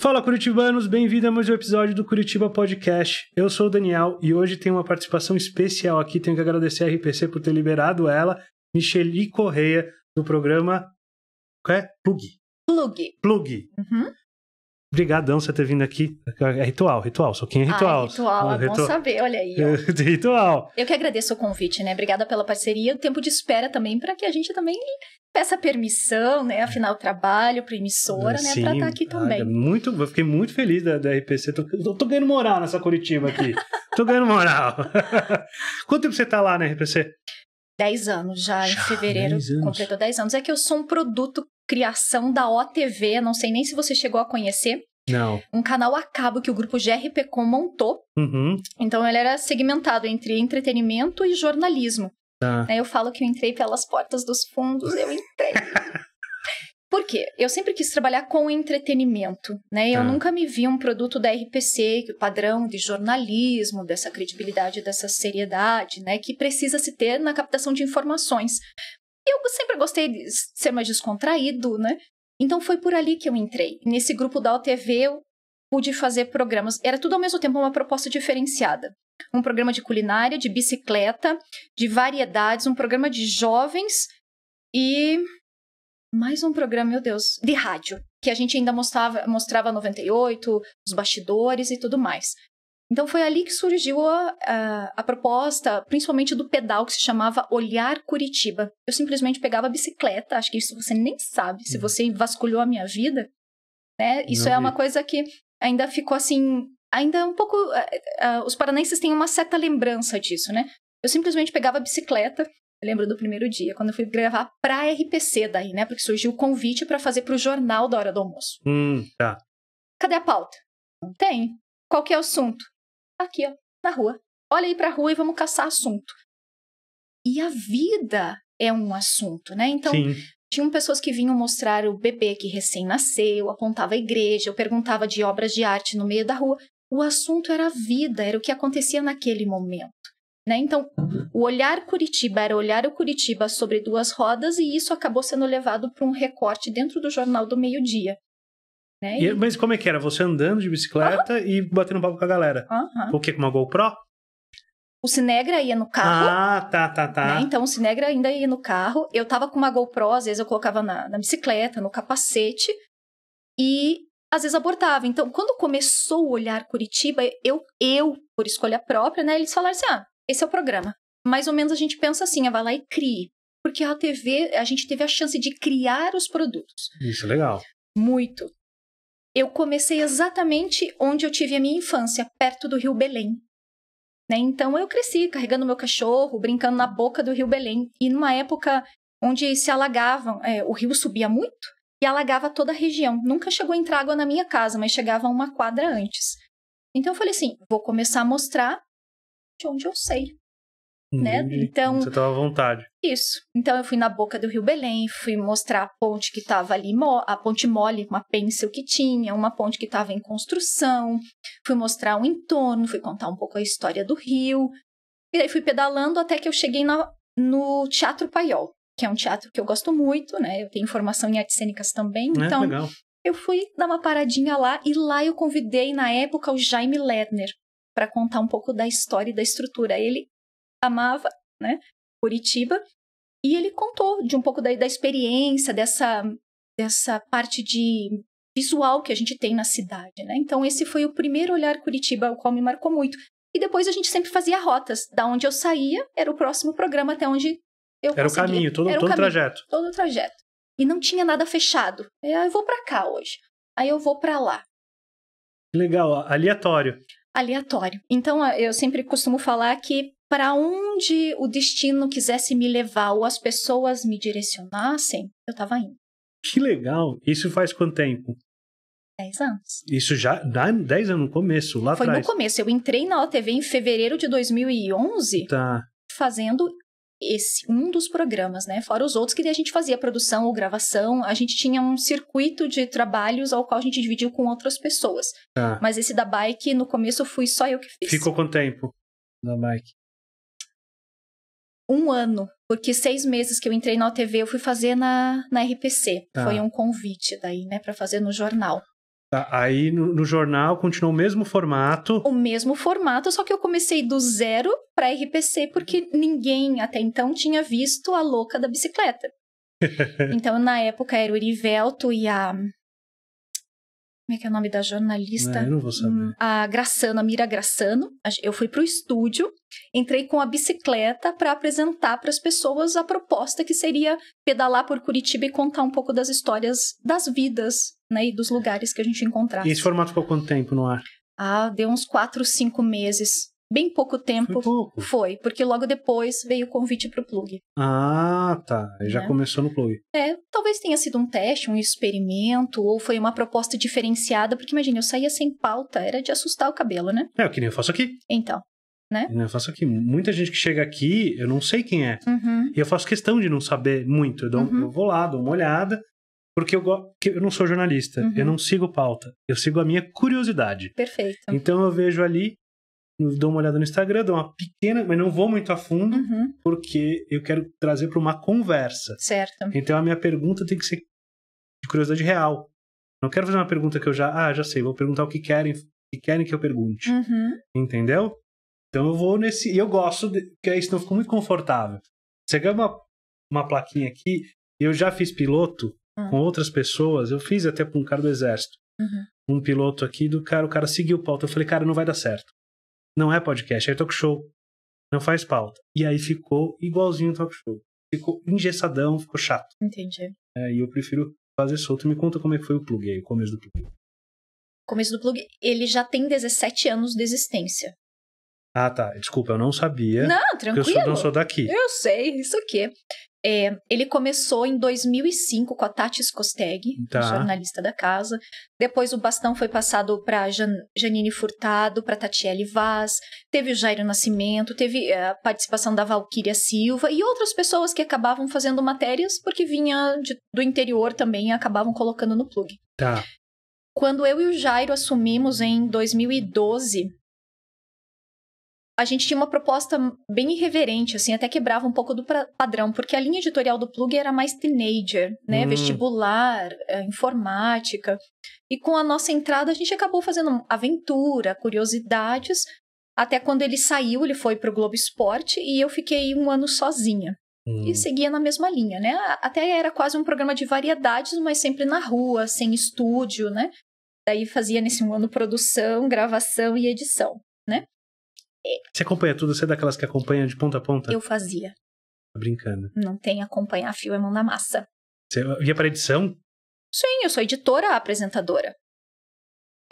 Fala Curitibanos, bem-vindo a mais um episódio do Curitiba Podcast. Eu sou o Daniel e hoje tem uma participação especial aqui. Tenho que agradecer a RPC por ter liberado ela, Micheli Correia, do programa. Qual é? Plug. Plug. Plug. Uhum. Obrigadão você ter vindo aqui. É ritual, ritual. Só quem é ritual. Ah, ritual, é bom saber, olha aí. Ó. ritual. Eu que agradeço o convite, né? Obrigada pela parceria, o tempo de espera também, para que a gente também peça permissão, né? Afinal, trabalho para emissora, né? Sim. né? Para estar aqui ah, também. Ah, muito, eu fiquei muito feliz da, da RPC. Tô, tô, tô ganhando moral nessa Curitiba aqui. tô ganhando moral. Quanto tempo você tá lá na RPC? dez anos já, já em fevereiro dez completou dez anos. É que eu sou um produto criação da OTV, não sei nem se você chegou a conhecer. Não. Um canal a cabo que o grupo GRPcom montou. Uhum. Então ele era segmentado entre entretenimento e jornalismo. Tá. Né, eu falo que eu entrei pelas portas dos fundos, eu entrei. Por quê? Eu sempre quis trabalhar com entretenimento, né? Eu tá. nunca me vi um produto da RPC, o padrão de jornalismo, dessa credibilidade, dessa seriedade, né? Que precisa se ter na captação de informações. Eu sempre gostei de ser mais descontraído, né? Então foi por ali que eu entrei. Nesse grupo da OTV eu pude fazer programas. Era tudo ao mesmo tempo uma proposta diferenciada. Um programa de culinária, de bicicleta, de variedades, um programa de jovens e mais um programa, meu Deus, de rádio, que a gente ainda mostrava, mostrava 98, os bastidores e tudo mais. Então foi ali que surgiu a, a, a, proposta, principalmente do pedal que se chamava Olhar Curitiba. Eu simplesmente pegava a bicicleta, acho que isso você nem sabe, se uhum. você vasculhou a minha vida, né? Isso é uma coisa que ainda ficou assim. Ainda um pouco. Uh, uh, os paranenses têm uma certa lembrança disso, né? Eu simplesmente pegava a bicicleta. Eu lembro do primeiro dia, quando eu fui gravar pra RPC daí, né? Porque surgiu o convite para fazer pro jornal da hora do almoço. Hum, tá. Cadê a pauta? Não tem. Qual que é o assunto? Aqui, ó, na rua. Olha aí pra rua e vamos caçar assunto. E a vida é um assunto, né? Então, Sim. Tinham pessoas que vinham mostrar o bebê que recém-nasceu, apontava a igreja, eu perguntava de obras de arte no meio da rua. O assunto era a vida, era o que acontecia naquele momento. Né? Então, o olhar Curitiba era olhar o Curitiba sobre duas rodas e isso acabou sendo levado para um recorte dentro do Jornal do Meio Dia. Né? E, mas como é que era? Você andando de bicicleta e batendo papo com a galera? Uhum. O quê? Com uma GoPro? O Cinegra ia no carro. Ah, tá, tá, tá. Né? Então o Cinegra ainda ia no carro. Eu tava com uma GoPro, às vezes eu colocava na, na bicicleta, no capacete. E às vezes abortava. Então, quando começou o olhar Curitiba, eu, eu por escolha própria, né, eles falaram assim: ah, esse é o programa. Mais ou menos a gente pensa assim, ah, vai lá e crie. Porque a TV, a gente teve a chance de criar os produtos. Isso, legal. Muito. Eu comecei exatamente onde eu tive a minha infância, perto do Rio Belém. Né? Então eu cresci carregando meu cachorro, brincando na boca do Rio Belém. E numa época onde se alagavam, é, o rio subia muito e alagava toda a região. Nunca chegou a entrar água na minha casa, mas chegava uma quadra antes. Então eu falei assim: vou começar a mostrar de onde eu sei né? Então. Você estava à vontade. Isso. Então eu fui na boca do Rio Belém, fui mostrar a ponte que estava ali, a ponte mole, uma pêncil que tinha, uma ponte que estava em construção, fui mostrar o um entorno, fui contar um pouco a história do rio. E daí fui pedalando até que eu cheguei na, no Teatro Paiol, que é um teatro que eu gosto muito, né? Eu tenho formação em artes cênicas também, é, então. Legal. Eu fui dar uma paradinha lá e lá eu convidei na época o Jaime Ledner para contar um pouco da história e da estrutura. Ele amava, né? Curitiba. E ele contou de um pouco da, da experiência, dessa, dessa parte de visual que a gente tem na cidade, né? Então, esse foi o primeiro olhar Curitiba, o qual me marcou muito. E depois a gente sempre fazia rotas. Da onde eu saía, era o próximo programa até onde eu Era conseguia. o caminho, todo, o todo caminho, trajeto. Todo o trajeto. E não tinha nada fechado. É, ah, eu vou para cá hoje. Aí eu vou para lá. Legal, aleatório. Aleatório. Então, eu sempre costumo falar que para onde o destino quisesse me levar ou as pessoas me direcionassem, eu estava indo. Que legal! Isso faz quanto tempo? Dez anos. Isso já dá dez anos no começo, lá Foi atrás. Foi no começo. Eu entrei na OTV em fevereiro de 2011. Tá. Fazendo esse um dos programas, né? Fora os outros que a gente fazia produção ou gravação, a gente tinha um circuito de trabalhos ao qual a gente dividiu com outras pessoas. Tá. Mas esse da bike, no começo fui só eu que fiz. Ficou quanto tempo da bike? um ano. Porque seis meses que eu entrei na OTV, eu fui fazer na, na RPC. Tá. Foi um convite daí, né, para fazer no jornal. Tá, aí no, no, jornal continuou o mesmo formato. O mesmo formato, só que eu comecei do zero para RPC, porque ninguém até então tinha visto a louca da bicicleta. então, na época, era o Erivelto e a como é que é o nome da jornalista? Não, ah, eu não vou saber. Hum, a Graçano, a Mira Graçano. Eu fui para o estúdio, entrei com a bicicleta para apresentar para as pessoas a proposta que seria pedalar por Curitiba e contar um pouco das histórias das vidas, né, e dos lugares que a gente encontrasse. E esse formato ficou quanto tempo no ar? Ah, deu uns quatro, cinco meses bem pouco tempo. Foi, pouco. foi porque logo depois veio o convite para o plug. Ah, tá. Já é. começou no plug. É, talvez tenha sido um teste, um experimento, ou foi uma proposta diferenciada, porque imagina, eu saía sem pauta, era de assustar o cabelo, né? É, o que nem eu faço aqui. Então. Né? Eu faço aqui. Muita gente que chega aqui, eu não sei quem é. Uhum. E eu faço questão de não saber muito. Eu, dou, uhum. eu vou lá, dou uma olhada, porque eu, eu não sou jornalista, uhum. eu não sigo pauta, eu sigo a minha curiosidade. Perfeito. Então eu vejo ali, dou uma olhada no Instagram, dou uma pequena, mas não vou muito a fundo, uhum. porque eu quero trazer para uma conversa. Certo. Então a minha pergunta tem que ser de curiosidade real. Não quero fazer uma pergunta que eu já, ah, já sei, vou perguntar o que querem, que querem que eu pergunte. Uhum. Entendeu? Então eu vou nesse, e eu gosto, de, porque aí senão eu fico muito confortável. Você ganha uma, uma plaquinha aqui, eu já fiz piloto uhum. com outras pessoas, eu fiz até para um cara do exército. Uhum. Um piloto aqui do cara, o cara seguiu o pauta. Eu falei, cara, não vai dar certo. Não é podcast, é talk show. Não faz pauta. E aí ficou igualzinho talk show. Ficou engessadão, ficou chato. Entendi. É, e eu prefiro fazer solto. Me conta como é que foi o plug aí, o começo do plug. O começo do plug, ele já tem 17 anos de existência. Ah, tá. Desculpa, eu não sabia. Não, tranquilo. Eu sou, não sou daqui. Eu sei, isso aqui. É, ele começou em 2005 com a Tati Skosteg, tá. jornalista da casa. Depois o bastão foi passado para Jan Janine Furtado, para Tatiele Vaz. Teve o Jairo Nascimento, teve é, a participação da Valquíria Silva e outras pessoas que acabavam fazendo matérias porque vinha de, do interior também e acabavam colocando no plug. Tá. Quando eu e o Jairo assumimos em 2012, a gente tinha uma proposta bem irreverente, assim, até quebrava um pouco do padrão, porque a linha editorial do Plug era mais teenager, né? Hum. Vestibular, eh, informática. E com a nossa entrada, a gente acabou fazendo aventura, curiosidades. Até quando ele saiu, ele foi para o Globo Esporte e eu fiquei um ano sozinha. Hum. E seguia na mesma linha, né? Até era quase um programa de variedades, mas sempre na rua, sem estúdio, né? Daí fazia nesse um ano produção, gravação e edição, né? Você acompanha tudo? Você é daquelas que acompanha de ponta a ponta? Eu fazia. Tô brincando. Não tem acompanhar fio é mão na massa. Você ia pra edição? Sim, eu sou editora, apresentadora.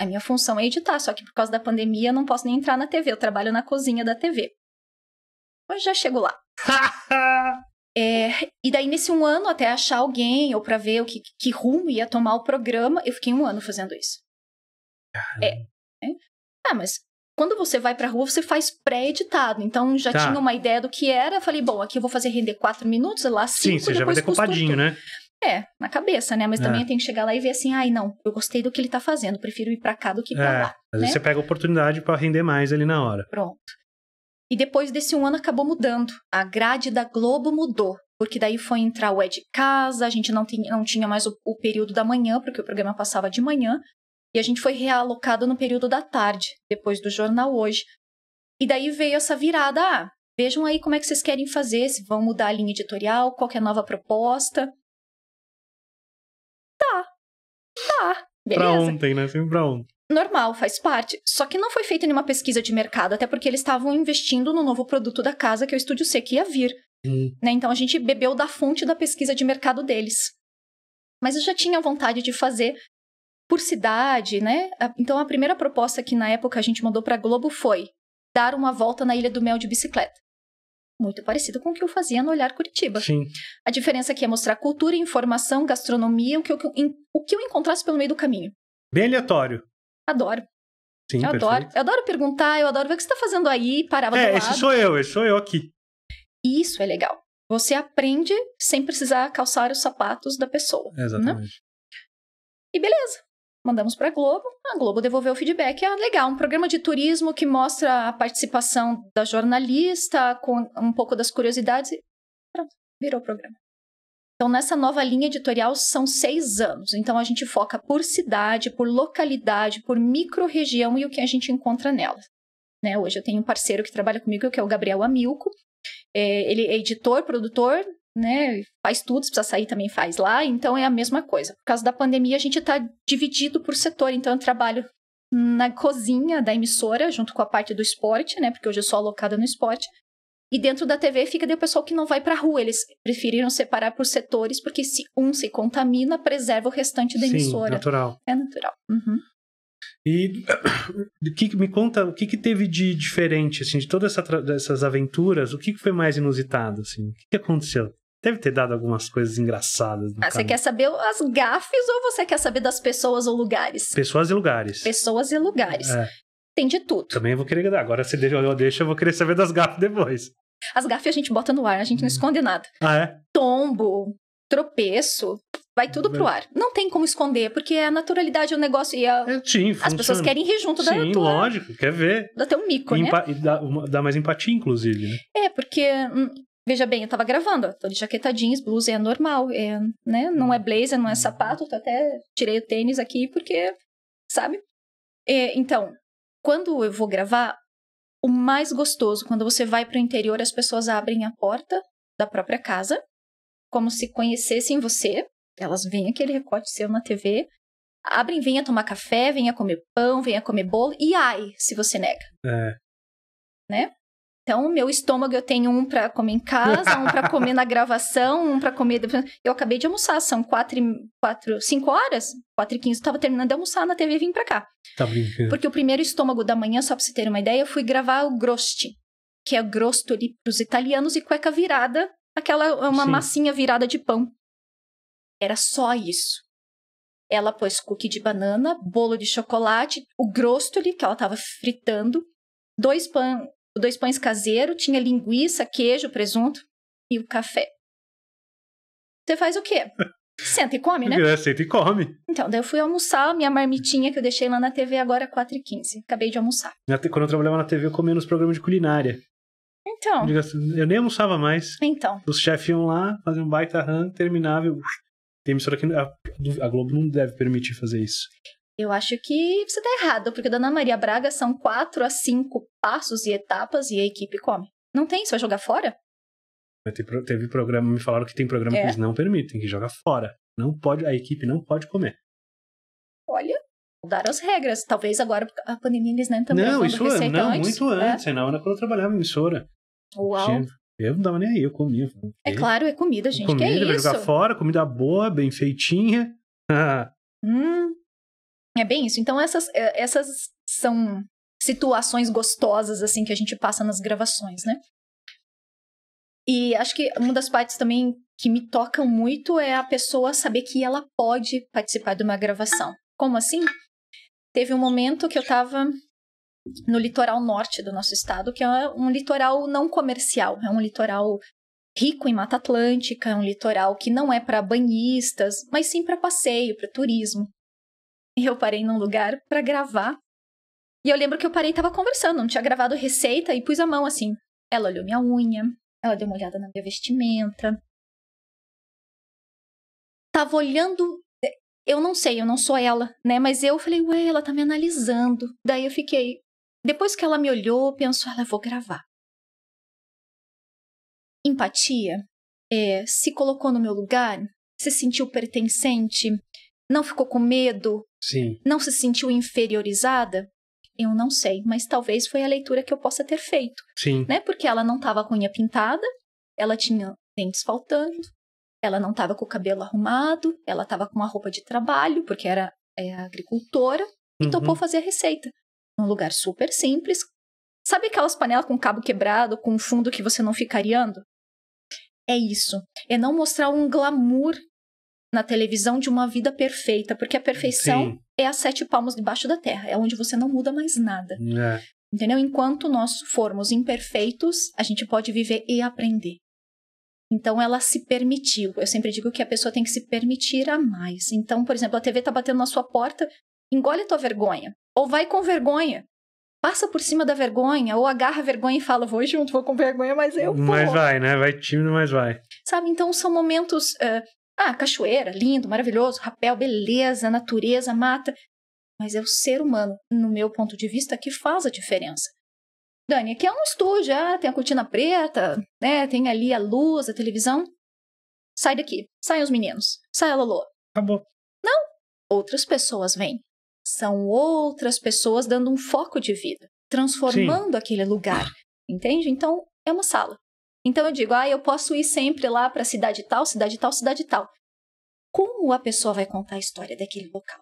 A minha função é editar, só que por causa da pandemia eu não posso nem entrar na TV. Eu trabalho na cozinha da TV. Mas já chego lá. é, e daí, nesse um ano, até achar alguém ou para ver o que, que rumo ia tomar o programa, eu fiquei um ano fazendo isso. É, é. Ah, mas quando você vai pra rua, você faz pré-editado. Então, já tá. tinha uma ideia do que era. Falei, bom, aqui eu vou fazer render quatro minutos, lá cinco, Sim, você já vai decupadinho, né? É, na cabeça, né? Mas também é. que chegar lá e ver assim, ai, não, eu gostei do que ele tá fazendo, prefiro ir para cá do que pra é, lá. Às né? vezes você pega a oportunidade para render mais ali na hora. Pronto. E depois desse um ano acabou mudando. A grade da Globo mudou. Porque daí foi entrar o É de Casa, a gente não, tem, não tinha mais o, o período da manhã, porque o programa passava de manhã. E a gente foi realocado no período da tarde, depois do jornal hoje. E daí veio essa virada, ah, vejam aí como é que vocês querem fazer, se vão mudar a linha editorial, qual é a nova proposta. Tá. Tá. Beleza. Pra ontem, né? Sempre pra ontem. Normal, faz parte. Só que não foi feita nenhuma pesquisa de mercado, até porque eles estavam investindo no novo produto da casa, que é o Estúdio C, que ia vir. Hum. Né? Então a gente bebeu da fonte da pesquisa de mercado deles. Mas eu já tinha vontade de fazer, por cidade, né? Então a primeira proposta que na época a gente mandou para Globo foi dar uma volta na Ilha do Mel de bicicleta. Muito parecido com o que eu fazia no Olhar Curitiba. Sim. A diferença aqui é mostrar cultura, informação, gastronomia, o que eu, o que eu encontrasse pelo meio do caminho. Bem aleatório. Adoro. Sim, eu adoro. Eu adoro perguntar, eu adoro ver o que você está fazendo aí, parava é, É, esse sou eu, esse sou eu aqui. Isso é legal. Você aprende sem precisar calçar os sapatos da pessoa. Né? Exatamente. Né? E beleza mandamos para a Globo. A Globo devolveu o feedback. Ah, legal, um programa de turismo que mostra a participação da jornalista, com um pouco das curiosidades. E pronto, virou o programa. Então, nessa nova linha editorial, são seis anos. Então, a gente foca por cidade, por localidade, por micro-região e o que a gente encontra nela. Né? Hoje eu tenho um parceiro que trabalha comigo, que é o Gabriel Amilco. É, ele é editor, produtor, né, faz tudo, se precisa sair também faz lá, então é a mesma coisa. Por causa da pandemia, a gente está dividido por setor, então eu trabalho na cozinha da emissora, junto com a parte do esporte, né, porque hoje eu sou alocada no esporte, e dentro da TV fica o pessoal que não vai para a rua. Eles preferiram separar por setores, porque se um se contamina, preserva o restante da Sim, emissora. Natural. É natural. Uhum. E o que me conta, o que, que teve de diferente assim, de todas essa, essas aventuras? O que, que foi mais inusitado assim? O que, que aconteceu? Deve ter dado algumas coisas engraçadas. Ah, você quer saber as gafes ou você quer saber das pessoas ou lugares? Pessoas e lugares. Pessoas e lugares. É. Tem de tudo. Também vou querer. Agora eu deixa, eu vou querer saber das gafes depois. As gafes a gente bota no ar, a gente não hum. esconde nada. Ah, é? Tombo, tropeço, Vai tudo é pro ar. Não tem como esconder, porque é a naturalidade é um negócio e a, é, é, sim, as pessoas querem rir junto da Sim, lógico, quer ver. Dá até um mico, e né? E dá, uma, dá, mais empatia, inclusive. Né? É, porque, hum, veja bem, eu tava gravando, tô de jaqueta jeans, blusa, é normal, é, né? Não é blazer, não é sapato, até tirei o tênis aqui porque, sabe? É, então, quando eu vou gravar, o mais gostoso, quando você vai pro interior, as pessoas abrem a porta da própria casa, como se conhecessem você, elas veem aquele recorte seu na TV, abrem, venha tomar café, venha comer pão, venha comer bolo, e ai, se você nega. É. Né? Então, meu estômago eu tenho um para comer em casa, um para comer na gravação, um para comer. Eu acabei de almoçar, são quatro, quatro, cinco horas, quatro e quinze, tava terminando de almoçar na TV e vim para cá. Tá brincando. Porque o primeiro estômago da manhã, só para você ter uma ideia, eu fui gravar o grosti, que é o grosto ali pros italianos e cueca virada, aquela uma Sim. massinha virada de pão. Era só isso. Ela pôs cookie de banana, bolo de chocolate, o grostoli que ela estava fritando, dois, pan, dois pães caseiros, tinha linguiça, queijo, presunto e o café. Você faz o quê? Senta e come, né? É, senta e come. Então, daí eu fui almoçar minha marmitinha que eu deixei lá na TV agora 4h15. Acabei de almoçar. Quando eu trabalhava na TV, eu comia nos programas de culinária. Então. Assim, eu nem almoçava mais. Então. Os chefes iam lá, faziam um baita run, terminava e tem emissora que a, a Globo não deve permitir fazer isso. Eu acho que você tá errado, porque da Ana Maria Braga são quatro a cinco passos e etapas e a equipe come. Não tem? Você vai jogar fora? Teve programa, me falaram que tem programa é. que eles não permitem, que joga fora. Não pode, a equipe não pode comer. Olha, mudaram as regras. Talvez agora a pandemia eles nem né, também Não, isso é, não, é. antes. muito antes. É. Na hora quando eu trabalhava em emissora. Uau. Tinha, eu não dava nem aí, eu comia. É claro, é comida, gente. Comida que é pra isso? jogar fora, comida boa, bem feitinha. hum, é bem isso. Então, essas, é, essas são situações gostosas, assim, que a gente passa nas gravações, né? E acho que uma das partes também que me tocam muito é a pessoa saber que ela pode participar de uma gravação. Como assim? Teve um momento que eu tava no litoral norte do nosso estado, que é um litoral não comercial, é um litoral rico em Mata Atlântica, é um litoral que não é para banhistas, mas sim para passeio, para turismo. E eu parei num lugar para gravar. E eu lembro que eu parei e tava conversando, não tinha gravado receita e pus a mão assim. Ela olhou minha unha, ela deu uma olhada na minha vestimenta. Tava olhando eh, eu não sei, eu não sou ela, né? Mas eu falei, ué, ela tá me analisando. Daí eu fiquei, depois que ela me olhou, pensou, ela, vou gravar. Empatia é, se colocou no meu lugar, se sentiu pertencente, não ficou com medo, Sim. não se sentiu inferiorizada. Eu não sei, mas talvez foi a leitura que eu possa ter feito. Sim. Né? Porque ela não estava com a unha pintada, ela tinha dentes faltando, ela não estava com o cabelo arrumado, ela estava com uma roupa de trabalho, porque era é, agricultora, e uhum. topou fazer a receita num lugar super simples. Sabe aquelas panelas com cabo quebrado, com fundo que você não fica areando? É isso. É não mostrar um glamour na televisão de uma vida perfeita, porque a perfeição Sim. é as sete palmos debaixo da terra, é onde você não muda mais nada. É. Entendeu? Enquanto nós formos imperfeitos, a gente pode viver e aprender. Então ela se permitiu. Eu sempre digo que a pessoa tem que se permitir a mais. Então, por exemplo, a TV tá batendo na sua porta, engole tua vergonha. Ou vai com vergonha. Passa por cima da vergonha, ou agarra a vergonha e fala, vou junto, vou com vergonha, mas eu vou. Mas vai, né? Vai tímido, mas vai. Sabe, então são momentos... Uh, ah, cachoeira, lindo, maravilhoso, rapel, beleza, natureza, mata. Mas é o ser humano, no meu ponto de vista, que faz a diferença. Dani, aqui é um estúdio, ah, tem a cortina preta, né? Tem ali a luz, a televisão. Sai daqui, saem os meninos, sai a Lolo. Acabou. Não, outras pessoas vêm são outras pessoas dando um foco de vida, transformando Sim. aquele lugar, entende? Então, é uma sala. Então eu digo, ah, eu posso ir sempre lá para cidade tal, cidade tal, cidade tal. Como a pessoa vai contar a história daquele local?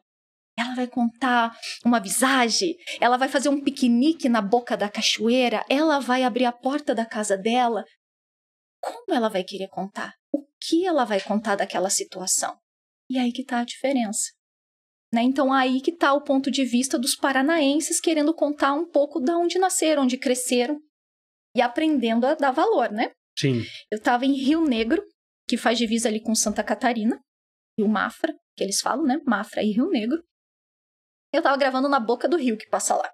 Ela vai contar uma visagem, ela vai fazer um piquenique na boca da cachoeira, ela vai abrir a porta da casa dela. Como ela vai querer contar? O que ela vai contar daquela situação? E aí que está a diferença. Né? Então, aí que está o ponto de vista dos paranaenses querendo contar um pouco de onde nasceram, onde cresceram e aprendendo a dar valor, né? Sim. Eu estava em Rio Negro, que faz divisa ali com Santa Catarina, e o Mafra, que eles falam, né? Mafra e Rio Negro. Eu estava gravando na boca do rio que passa lá.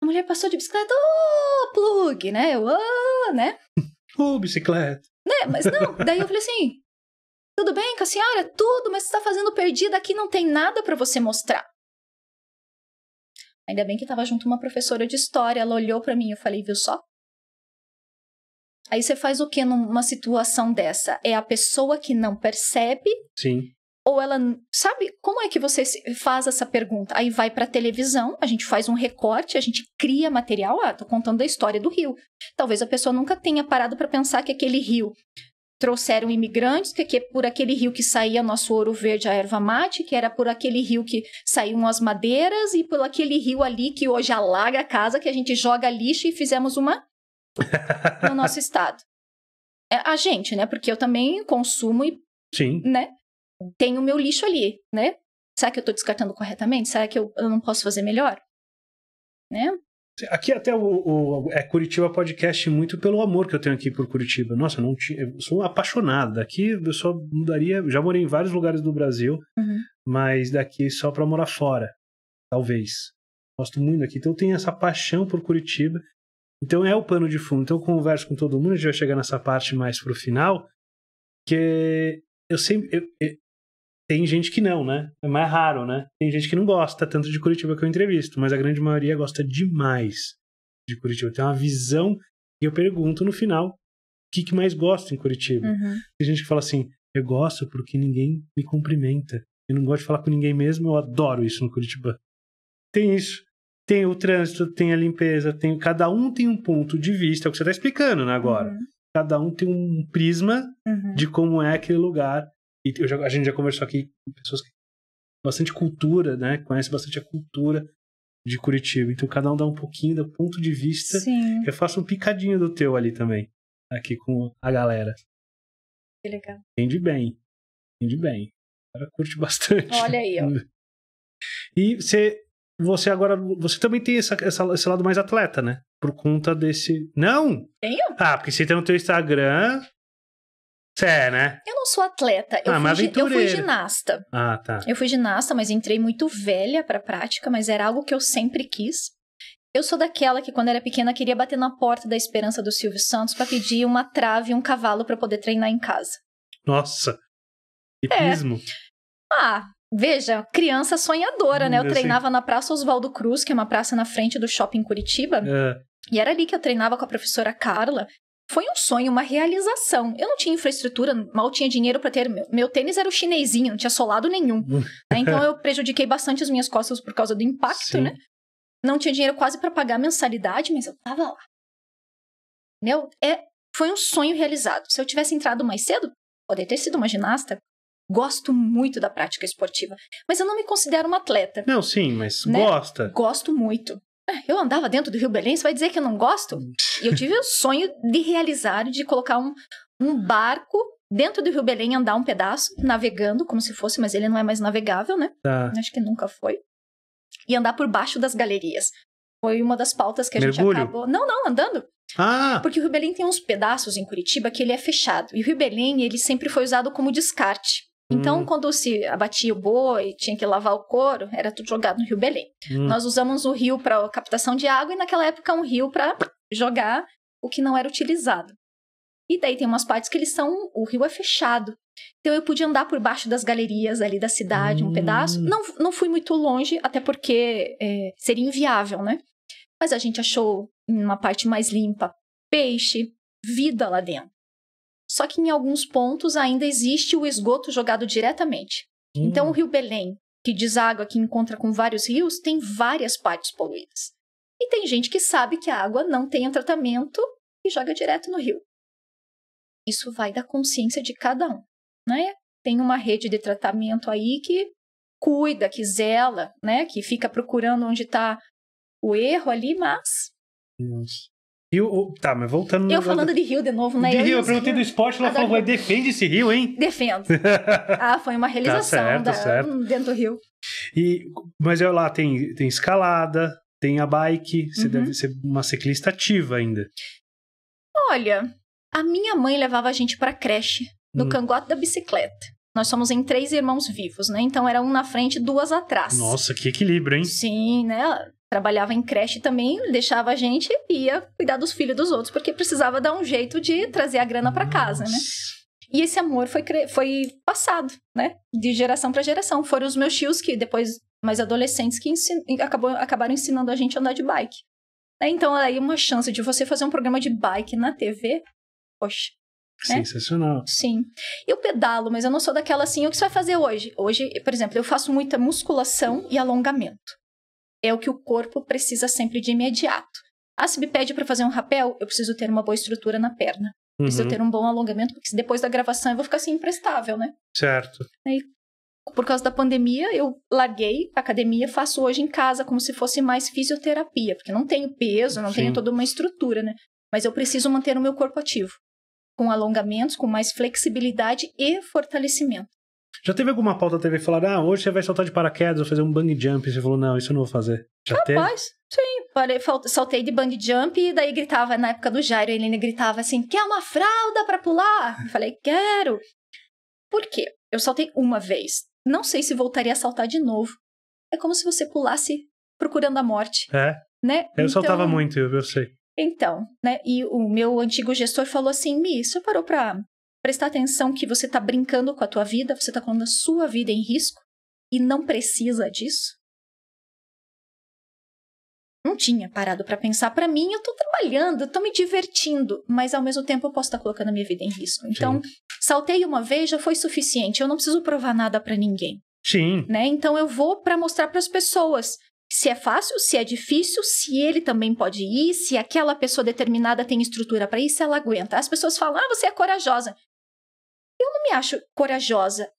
A mulher passou de bicicleta, ô, oh, plug, né? Eu, oh, né? Ô, bicicleta. Né? Mas não, daí eu falei assim, tudo bem com a senhora? Tudo, mas você está fazendo perdida aqui, não tem nada para você mostrar. Ainda bem que estava junto uma professora de história, ela olhou para mim e eu falei, viu só? Aí você faz o que numa situação dessa? É a pessoa que não percebe? Sim. Ou ela sabe como é que você faz essa pergunta? Aí vai para a televisão, a gente faz um recorte, a gente cria material. Ah, tô contando a história do rio. Talvez a pessoa nunca tenha parado para pensar que aquele rio trouxeram imigrantes, que, que por aquele rio que saía nosso ouro verde, a erva mate, que era por aquele rio que saíam as madeiras, e por aquele rio ali que hoje alaga a casa, que a gente joga lixo e fizemos uma no nosso estado. É a gente, né? Porque eu também consumo e. Sim. Né? Tenho o meu lixo ali, né? Será que eu estou descartando corretamente? Será que eu, eu não posso fazer melhor? Né? Aqui até o, o, é Curitiba Podcast muito pelo amor que eu tenho aqui por Curitiba. Nossa, eu não eu sou apaixonado. Daqui eu só mudaria. Já morei em vários lugares do Brasil, uhum. mas daqui só para morar fora, talvez. Gosto muito aqui Então eu tenho essa paixão por Curitiba. Então é o pano de fundo. Então eu converso com todo mundo. A gente vai chegar nessa parte mais pro final. Que eu sempre. eu, tem gente que não, né? É mais raro, né? Tem gente que não gosta tanto de Curitiba que eu entrevisto, mas a grande maioria gosta demais de Curitiba. Tem uma visão e eu pergunto no final o que, que mais gosta em Curitiba. Uhum. Tem gente que fala assim: eu gosto porque ninguém me cumprimenta. Eu não gosto de falar com ninguém mesmo, eu adoro isso no Curitiba. Tem isso. Tem o trânsito, tem a limpeza, tem cada um tem um ponto de vista, é o que você está explicando né, agora. Uhum. Cada um tem um prisma uhum. de como é aquele lugar e já, a gente já conversou aqui com pessoas que bastante cultura, né? Conhece bastante a cultura de Curitiba. Então cada um dá um pouquinho do ponto de vista. Sim. Eu faço um picadinho do teu ali também, aqui com a galera. Que legal. Entende bem. Entende bem. Ela curte bastante. Olha aí, ó. E você, você agora, você também tem essa, essa, esse lado mais atleta, né? Por conta desse. Não! Tenho? Ah, porque você tem no teu Instagram. Você é, né? Eu não sou atleta. Eu, ah, fui, eu fui ginasta. Ah, tá. Eu fui ginasta, mas entrei muito velha pra prática, mas era algo que eu sempre quis. Eu sou daquela que, quando era pequena, queria bater na porta da esperança do Silvio Santos para pedir uma trave e um cavalo para poder treinar em casa. Nossa! Hipismo. É. Ah, veja, criança sonhadora, hum, né? Eu, treinava na Praça Oswaldo Cruz, que é uma praça na frente do shopping Curitiba. É. E era ali que eu treinava com a professora Carla foi um sonho, uma realização. Eu não tinha infraestrutura, mal tinha dinheiro para ter. Meu, meu tênis era o chinesinho, não tinha solado nenhum. Hum. né? Então eu prejudiquei bastante as minhas costas por causa do impacto, Sim. né? Não tinha dinheiro quase para pagar a mensalidade, mas eu tava lá. Entendeu? É, foi um sonho realizado. Se eu tivesse entrado mais cedo, poderia ter sido uma ginasta. Gosto muito da prática esportiva, mas eu não me considero uma atleta. Não, sim, mas né? gosta. Gosto muito eu andava dentro do Rio Belém, você vai dizer que eu não gosto? Hum. E eu tive o sonho de realizar, de colocar um, um barco dentro do Rio Belém, andar um pedaço, navegando, como se fosse, mas ele não é mais navegável, né? Tá. Acho que nunca foi. E andar por baixo das galerias. Foi uma das pautas que a Mergulho. gente acabou. Não, não, andando. Ah. Porque o Rio Belém tem uns pedaços em Curitiba que ele é fechado. E o Rio Belém, ele sempre foi usado como descarte. Então, hum. quando se abatia o boi, tinha que lavar o couro, era tudo jogado no Rio Belém. Hum. Nós usamos o rio para captação de água e naquela época um rio para jogar o que não era utilizado. E daí tem umas partes que eles são, o rio é fechado. Então eu podia andar por baixo das galerias ali da cidade, hum. um pedaço. Hum. Não, não fui muito longe, até porque é, seria inviável, né? Mas a gente achou uma parte mais limpa, peixe, vida lá dentro. Só que em alguns pontos ainda existe o esgoto jogado diretamente. Hum. Então, o Rio Belém, que deságua, que encontra com vários rios, tem várias partes poluídas. E tem gente que sabe que a água não tem um tratamento e joga direto no rio. Isso vai da consciência de cada um, né? Tem uma rede de tratamento aí que cuida, que zela, né? Que fica procurando onde está o erro ali, mas Nossa. Rio, tá, mas voltando. Eu falando de Rio de novo, né? De eu Rio, eu perguntei do esporte, ela falou, é, defende esse Rio, hein? Defendo. ah, foi uma tá realização tá certo, da, certo. dentro do Rio. E, mas olha lá tem, tem escalada, tem a bike, você uhum. deve ser uma ciclista ativa ainda. Olha, a minha mãe levava a gente pra creche, no hum. cangote da bicicleta. Nós somos em três irmãos vivos, né? Então era um na frente, duas atrás. Nossa, que equilíbrio, hein? Sim, né? trabalhava em creche também, deixava a gente e ia cuidar dos filhos dos outros, porque precisava dar um jeito de trazer a grana para casa, né? E esse amor foi, foi passado, né? De geração para geração. Foram os meus tios que depois, mais adolescentes, que ensin... Acabou, acabaram ensinando a gente a andar de bike. Né? Então, aí uma chance de você fazer um programa de bike na TV, poxa. Né? Sensacional. Sim. Eu pedalo, mas eu não sou daquela assim, o que você vai fazer hoje? Hoje, por exemplo, eu faço muita musculação e alongamento é o que o corpo precisa sempre de imediato. Ah, se me pede para fazer um rapel, eu preciso ter uma boa estrutura na perna. Uhum. Preciso ter um bom alongamento, porque depois da gravação eu vou ficar assim imprestável, né? Certo. Aí, por causa da pandemia, eu larguei a academia, faço hoje em casa como se fosse mais fisioterapia, porque não tenho peso, não Sim. tenho toda uma estrutura, né? Mas eu preciso manter o meu corpo ativo, com alongamentos, com mais flexibilidade e fortalecimento. Já teve alguma pauta da TV falar, ah, hoje você vai saltar de paraquedas ou fazer um bang jump? E você falou, não, isso eu não vou fazer. Já Rapaz, teve? sim. Parei, saltei de bang jump e daí gritava, na época do Jairo, a Helena gritava assim, quer uma fralda para pular? Eu falei, quero. Por quê? Eu saltei uma vez. Não sei se voltaria a saltar de novo. É como se você pulasse procurando a morte. É? Né? Eu então... saltava muito, eu sei. Então, né? E o meu antigo gestor falou assim, Mi, você parou pra prestar atenção que você está brincando com a tua vida, você está colocando a sua vida em risco e não precisa disso? Não tinha parado para pensar. Para mim, eu estou trabalhando, estou me divertindo, mas ao mesmo tempo eu posso estar tá colocando a minha vida em risco. Então, Sim. saltei uma vez já foi suficiente. Eu não preciso provar nada para ninguém. Sim. Né? Então eu vou para mostrar para as pessoas se é fácil, se é difícil, se ele também pode ir, se aquela pessoa determinada tem estrutura para ir, se ela aguenta. As pessoas falam: "Ah, você é corajosa" eu não me acho corajosa.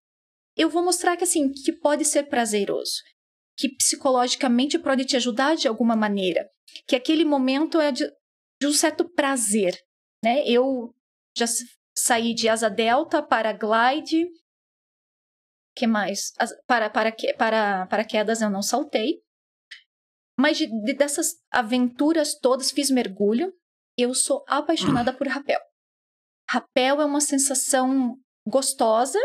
Eu vou mostrar que assim, que pode ser prazeroso, que psicologicamente pode te ajudar de alguma maneira, que aquele momento é de, de um certo prazer, né? Eu já saí de asa delta para glide, que mais? As, para para para para quedas eu não saltei. Mas de, de, dessas aventuras todas fiz mergulho. Eu sou apaixonada por rapel. Rapel é uma sensação gostosa,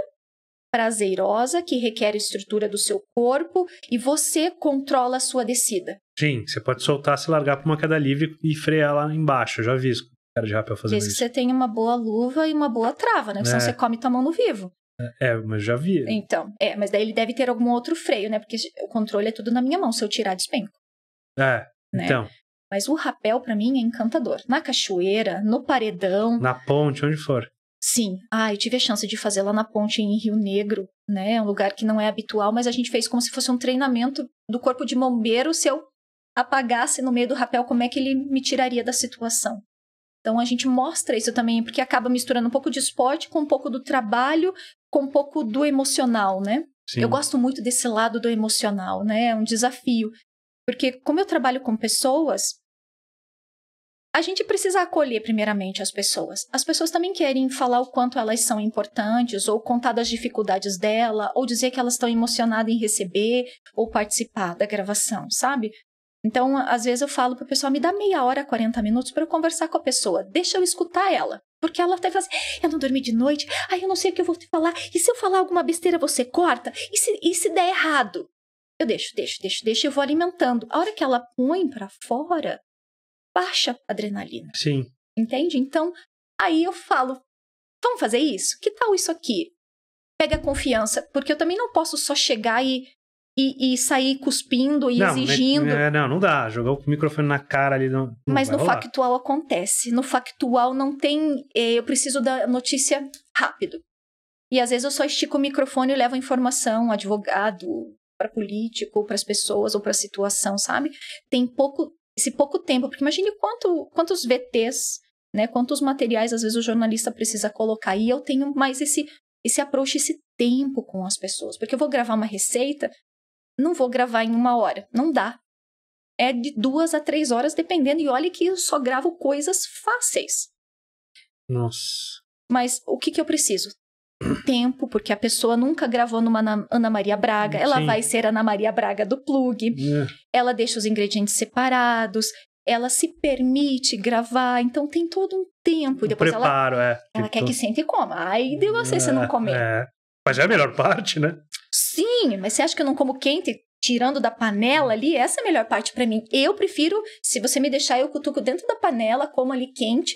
prazerosa, que requer estrutura do seu corpo e você controla a sua descida. Sim, você pode soltar, se largar para uma queda livre e frear lá embaixo, eu já vi isso. Cara de rapel fazendo Desde isso. que você tenha uma boa luva e uma boa trava, né? Porque é. senão você come tua mão no vivo. É, mas já vi. Então, é, mas daí ele deve ter algum outro freio, né? Porque o controle é tudo na minha mão, se eu tirar, despenco. É, né? então. Mas o rapel, para mim, é encantador. Na cachoeira, no paredão. Na ponte, onde for. Sim. Ah, eu tive a chance de fazer lá na ponte em Rio Negro, né? Um lugar que não é habitual, mas a gente fez como se fosse um treinamento do corpo de bombeiro. Se eu apagasse no meio do rapel, como é que ele me tiraria da situação? Então a gente mostra isso também, porque acaba misturando um pouco de esporte com um pouco do trabalho, com um pouco do emocional, né? Sim. Eu gosto muito desse lado do emocional, né? É um desafio. Porque como eu trabalho com pessoas, a gente precisa acolher primeiramente as pessoas. As pessoas também querem falar o quanto elas são importantes, ou contar das dificuldades dela, ou dizer que elas estão emocionadas em receber ou participar da gravação, sabe? Então, às vezes eu falo para o pessoal, me dá meia hora, 40 minutos para eu conversar com a pessoa, deixa eu escutar ela. Porque ela até fala assim, eu não dormi de noite, aí eu não sei o que eu vou te falar, e se eu falar alguma besteira você corta, e se, e se der errado? Eu deixo, deixo, deixo, deixo, eu vou alimentando. A hora que ela põe para fora, baixa adrenalina. Sim. Entende? Então, aí eu falo, vamos fazer isso? Que tal isso aqui? Pega confiança, porque eu também não posso só chegar e, e, e sair cuspindo e não, exigindo. É, não, não dá. Jogar o microfone na cara ali não. não Mas no factual acontece. No factual não tem. Eh, eu preciso da notícia rápido. E às vezes eu só estico o microfone e levo a informação, advogado, para político, para as pessoas ou para a situação, sabe? Tem pouco esse pouco tempo, porque imagine quanto, quantos VTs, né, quantos materiais às vezes o jornalista precisa colocar, e eu tenho mais esse, esse approach, esse tempo com as pessoas, porque eu vou gravar uma receita, não vou gravar em uma hora, não dá. É de duas a três horas, dependendo, e olha que eu só gravo coisas fáceis. Nossa. Mas o que, que eu preciso? tempo, porque a pessoa nunca gravou numa Ana Maria Braga, ela Sim. vai ser Ana Maria Braga do plug, é. ela deixa os ingredientes separados, ela se permite gravar, então tem todo um tempo. depois preparo, ela, é, ela tipo quer que sente e coma. Aí deu você é, se não comer. É. Mas é a melhor parte, né? Sim, mas você acha que eu não como quente? Tirando da panela ali, essa é a melhor parte para mim. Eu prefiro, se você me deixar, eu cutuco dentro da panela, como ali quente,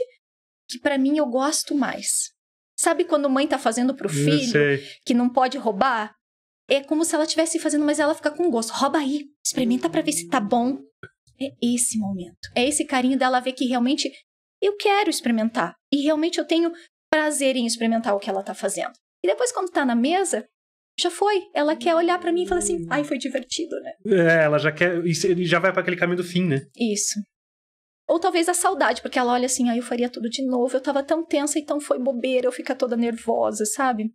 que para mim eu gosto mais. Sabe quando mãe tá fazendo pro hum, filho que não pode roubar? É como se ela estivesse fazendo, mas ela fica com gosto. Rouba aí, experimenta para ver se tá bom. É esse momento. É esse carinho dela ver que realmente eu quero experimentar. E realmente eu tenho prazer em experimentar o que ela tá fazendo. E depois, quando tá na mesa, já foi. Ela quer olhar para mim e falar assim, ai, foi divertido, né? É, ela já quer. E já vai para aquele caminho do fim, né? Isso. Ou talvez a saudade, porque ela olha assim, aí ah, eu faria tudo de novo, eu tava tão tensa, então foi bobeira, eu fico toda nervosa, sabe?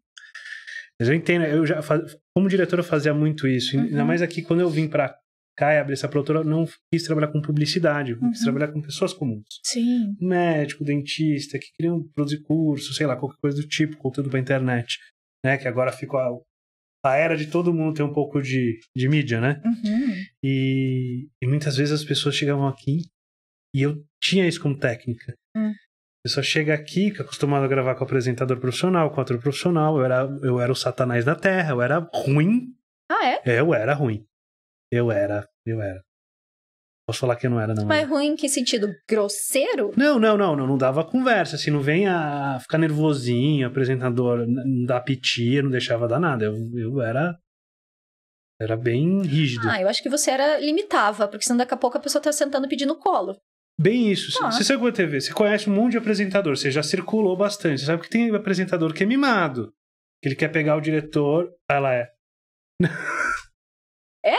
Mas eu entendo, eu já faz... como diretora eu fazia muito isso, uhum. ainda mais aqui quando eu vim para cá e abri essa produtora, eu não quis trabalhar com publicidade, eu uhum. quis trabalhar com pessoas comuns. Sim. Médico, dentista, que queriam produzir curso, sei lá, qualquer coisa do tipo, conteúdo pra internet, né? Que agora ficou a, a era de todo mundo tem um pouco de, de mídia, né? Uhum. E, e muitas vezes as pessoas chegavam aqui e eu tinha isso como técnica. Hum. Eu só chega aqui, que acostumado a gravar com apresentador profissional, com ator profissional, eu era, eu era o satanás da terra, eu era ruim. Ah, é? Eu era ruim. Eu era, eu era. Posso falar que eu não era, não. Mas era. ruim em que sentido? Grosseiro? Não, não, não, não, não dava conversa, assim, não vem a ficar nervosinho, apresentador, não dá piti, não deixava dar nada. Eu, eu era era bem rígido. Ah, eu acho que você era limitava, porque senão daqui a pouco a pessoa tá sentando pedindo colo. Bem isso. Ah. Você sabe TV, você conhece um monte de apresentador, você já circulou bastante. Você sabe que tem apresentador que é mimado. Que ele quer pegar o diretor. ela é. É?